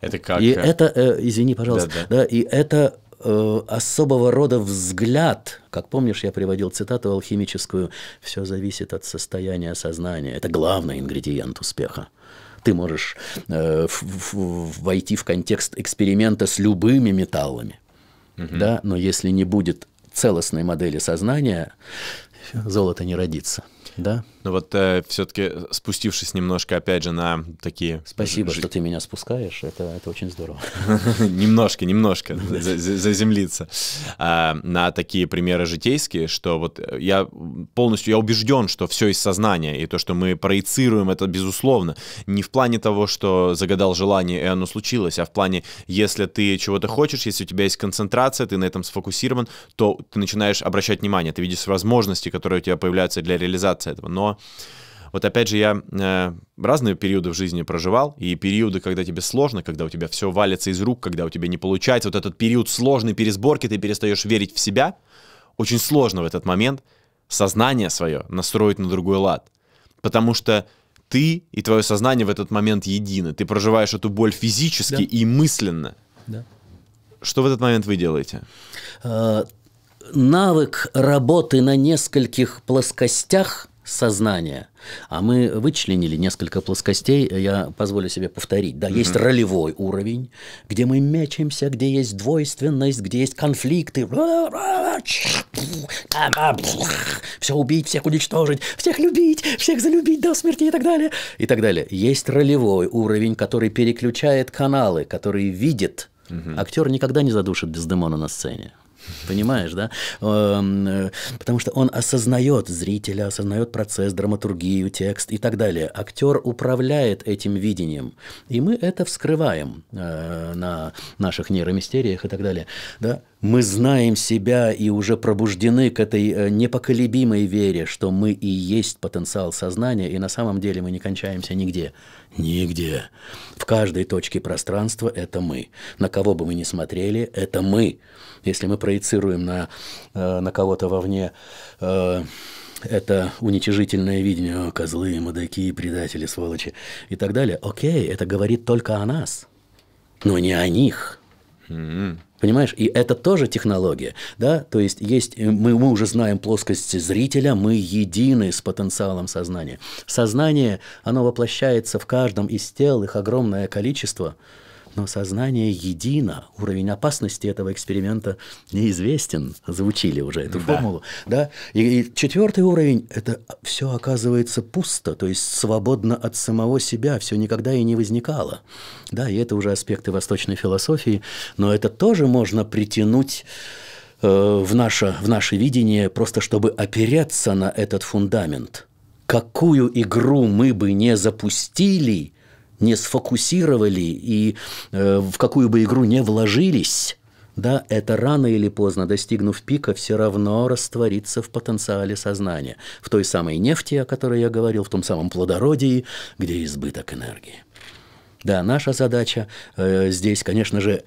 Speaker 2: Это как? И это, э, извини, пожалуйста, да, да. Да, и это э, особого рода взгляд, как помнишь, я приводил цитату алхимическую, все зависит от состояния сознания. Это главный ингредиент успеха ты можешь э, в, в, войти в контекст эксперимента с любыми металлами, угу. да, но если не будет целостной модели сознания, золото не родится. Да.
Speaker 1: ну вот э, все-таки спустившись немножко, опять же, на такие... Спасибо, Ж... что ты меня спускаешь, это, это очень здорово. Немножко, немножко заземлиться. А, на такие примеры житейские, что вот э, я полностью, я убежден, что все из сознания, и то, что мы проецируем это, безусловно, не в плане того, что загадал желание, и оно случилось, а в плане, если ты чего-то хочешь, если у тебя есть концентрация, ты на этом сфокусирован, то ты начинаешь обращать внимание, ты видишь возможности, которые у тебя появляются для реализации добиваться этого. Но вот опять же, я э, разные периоды в жизни проживал, и периоды, когда тебе сложно, когда у тебя все валится из рук, когда у тебя не получается, вот этот период сложной пересборки, ты перестаешь верить в себя, очень сложно в этот момент сознание свое настроить на другой лад. Потому что ты и твое сознание в этот момент едины. Ты проживаешь эту боль физически да. и мысленно. Да. Что в этот момент
Speaker 2: вы делаете? Э, навык работы на нескольких плоскостях сознания. А мы вычленили несколько плоскостей, э, я позволю себе повторить. Да, есть ролевой уровень, где мы мечемся, где есть двойственность, где есть конфликты. Все убить, всех уничтожить, всех любить, всех залюбить до смерти и так далее. И так далее. Есть ролевой уровень, который переключает каналы, который видит. Актер никогда не задушит Дездемона на сцене. Понимаешь, да? Эм, э, потому что он осознает зрителя, осознает процесс, драматургию, текст и так далее. Актер управляет этим видением. И мы это вскрываем э, на наших нейромистериях и так далее. Да? мы знаем себя и уже пробуждены к этой э, непоколебимой вере, что мы и есть потенциал сознания, и на самом деле мы не кончаемся нигде. Нигде. В каждой точке пространства это мы. На кого бы мы ни смотрели, это мы. Если мы проецируем на, э, на кого-то вовне э, это уничижительное видение, козлы, мудаки, предатели, сволочи и так далее. Окей, это говорит только о нас, но не о них. Mm-hmm. Понимаешь, и это тоже технология, да, то есть есть, э, мы, мы уже знаем плоскость зрителя, мы едины с потенциалом сознания. Сознание, оно воплощается в каждом из тел, их огромное количество – но сознание едино, уровень опасности этого эксперимента неизвестен, звучили уже эту да. формулу. Да? И, и четвертый уровень – это все оказывается пусто, то есть свободно от самого себя, все никогда и не возникало. Да, и это уже аспекты восточной философии, но это тоже можно притянуть э, в наше, в наше видение, просто чтобы опереться на этот фундамент. Какую игру мы бы не запустили – не сфокусировали и э, в какую бы игру не вложились, да, это рано или поздно, достигнув пика, все равно растворится в потенциале сознания, в той самой нефти, о которой я говорил, в том самом плодородии, где избыток энергии. Да, наша задача э, здесь, конечно же,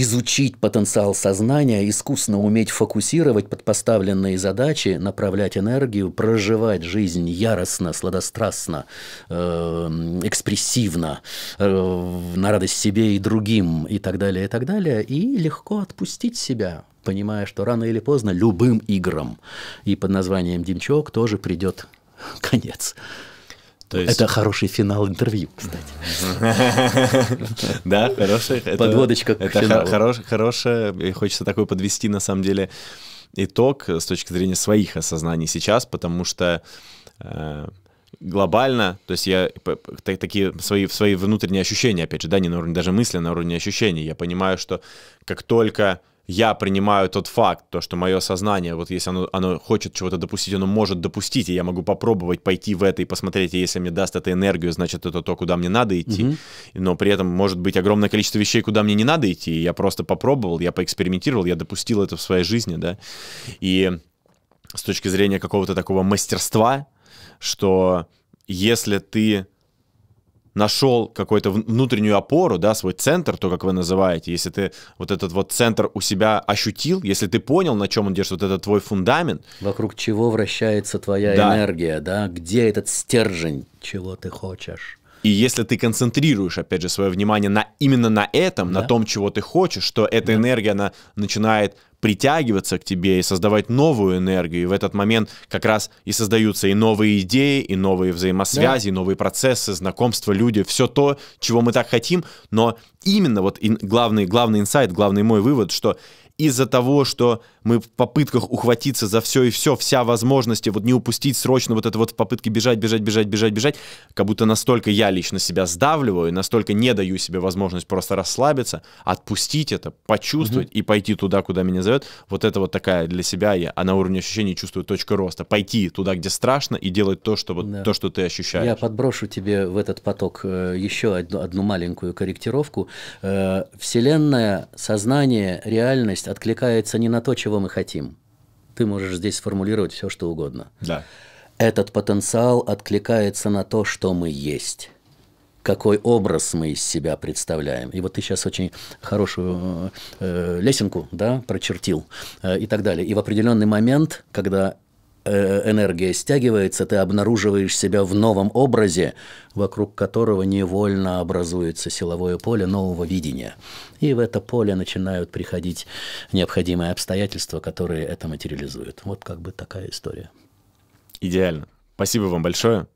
Speaker 2: изучить потенциал сознания, искусно уметь фокусировать под поставленные задачи, направлять энергию, проживать жизнь яростно, сладострастно, эм, экспрессивно, э, на радость себе и другим и так далее, и так далее, и легко отпустить себя, понимая, что рано или поздно любым играм и под названием «Димчок» тоже придет конец. То есть... Это хороший финал интервью, кстати. Да, хороший. Подводочка к Это
Speaker 1: хорошая, хочется такой подвести, на самом деле, итог с точки зрения своих осознаний сейчас, потому что э, глобально, то есть я такие свои, свои внутренние ощущения, опять же, да, не на уровне даже мысли, а на уровне ощущений, я понимаю, что как только я принимаю тот факт, то, что мое сознание, вот если оно, оно хочет чего-то допустить, оно может допустить, и я могу попробовать пойти в это и посмотреть, и если мне даст это энергию, значит, это то, куда мне надо идти. Угу. Но при этом может быть огромное количество вещей, куда мне не надо идти. И я просто попробовал, я поэкспериментировал, я допустил это в своей жизни, да. И с точки зрения какого-то такого мастерства, что если ты нашел какую-то внутреннюю опору, да, свой центр, то, как вы называете, если ты вот этот вот центр у себя ощутил, если ты понял, на чем он держит, вот этот твой фундамент. Вокруг чего вращается твоя да. энергия, да, где этот стержень, чего ты хочешь. И если ты концентрируешь, опять же, свое внимание на, именно на этом, да. на том, чего ты хочешь, что эта да. энергия, она начинает притягиваться к тебе и создавать новую энергию. И в этот момент как раз и создаются и новые идеи, и новые взаимосвязи, да. и новые процессы, знакомства, люди, все то, чего мы так хотим. Но именно вот главный, главный инсайт, главный мой вывод, что из-за того, что мы в попытках ухватиться за все и все, вся возможность вот не упустить срочно вот это вот в попытке бежать, бежать, бежать, бежать, бежать, как будто настолько я лично себя сдавливаю, настолько не даю себе возможность просто расслабиться, отпустить это, почувствовать угу. и пойти туда, куда меня зовет. Вот это вот такая для себя, я, а на уровне ощущений чувствую точка роста. Пойти туда, где страшно, и делать то, что, вот, да. то, что ты ощущаешь. Я
Speaker 2: подброшу тебе в этот поток э, еще одну, одну маленькую корректировку. Э, Вселенная, сознание, реальность откликается не на то, чего чего мы хотим. Ты можешь здесь сформулировать все, что угодно. Да. Этот потенциал откликается на то, что мы есть какой образ мы из себя представляем. И вот ты сейчас очень хорошую э, э, лесенку да, прочертил э, и так далее. И в определенный момент, когда Э, энергия стягивается, ты обнаруживаешь себя в новом образе, вокруг которого невольно образуется силовое поле нового видения. И в это поле начинают приходить необходимые обстоятельства, которые это материализуют. Вот как бы такая история.
Speaker 1: Идеально. Спасибо вам большое.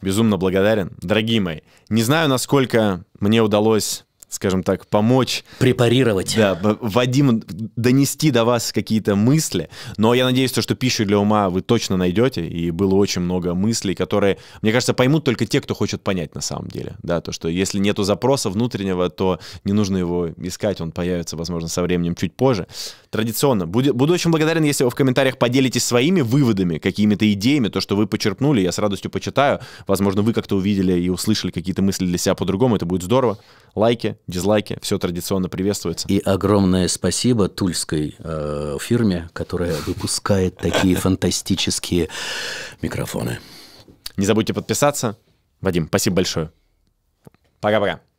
Speaker 1: Безумно благодарен. Дорогие мои, не знаю, насколько мне удалось скажем так, помочь... Препарировать. Да, Вадим донести до вас какие-то мысли. Но я надеюсь, то, что пищу для ума вы точно найдете. И было очень много мыслей, которые, мне кажется, поймут только те, кто хочет понять на самом деле. Да, то, что если нету запроса внутреннего, то не нужно его искать. Он появится, возможно, со временем чуть позже. Традиционно. Буду, буду очень благодарен, если вы в комментариях поделитесь своими выводами, какими-то идеями, то, что вы почерпнули. Я с радостью почитаю. Возможно, вы как-то увидели и услышали какие-то мысли для себя по-другому. Это будет здорово. Лайки, дизлайки, все традиционно приветствуется. И огромное спасибо
Speaker 2: тульской э, фирме, которая выпускает такие фантастические микрофоны. Не забудьте подписаться. Вадим, спасибо большое.
Speaker 1: Пока-пока.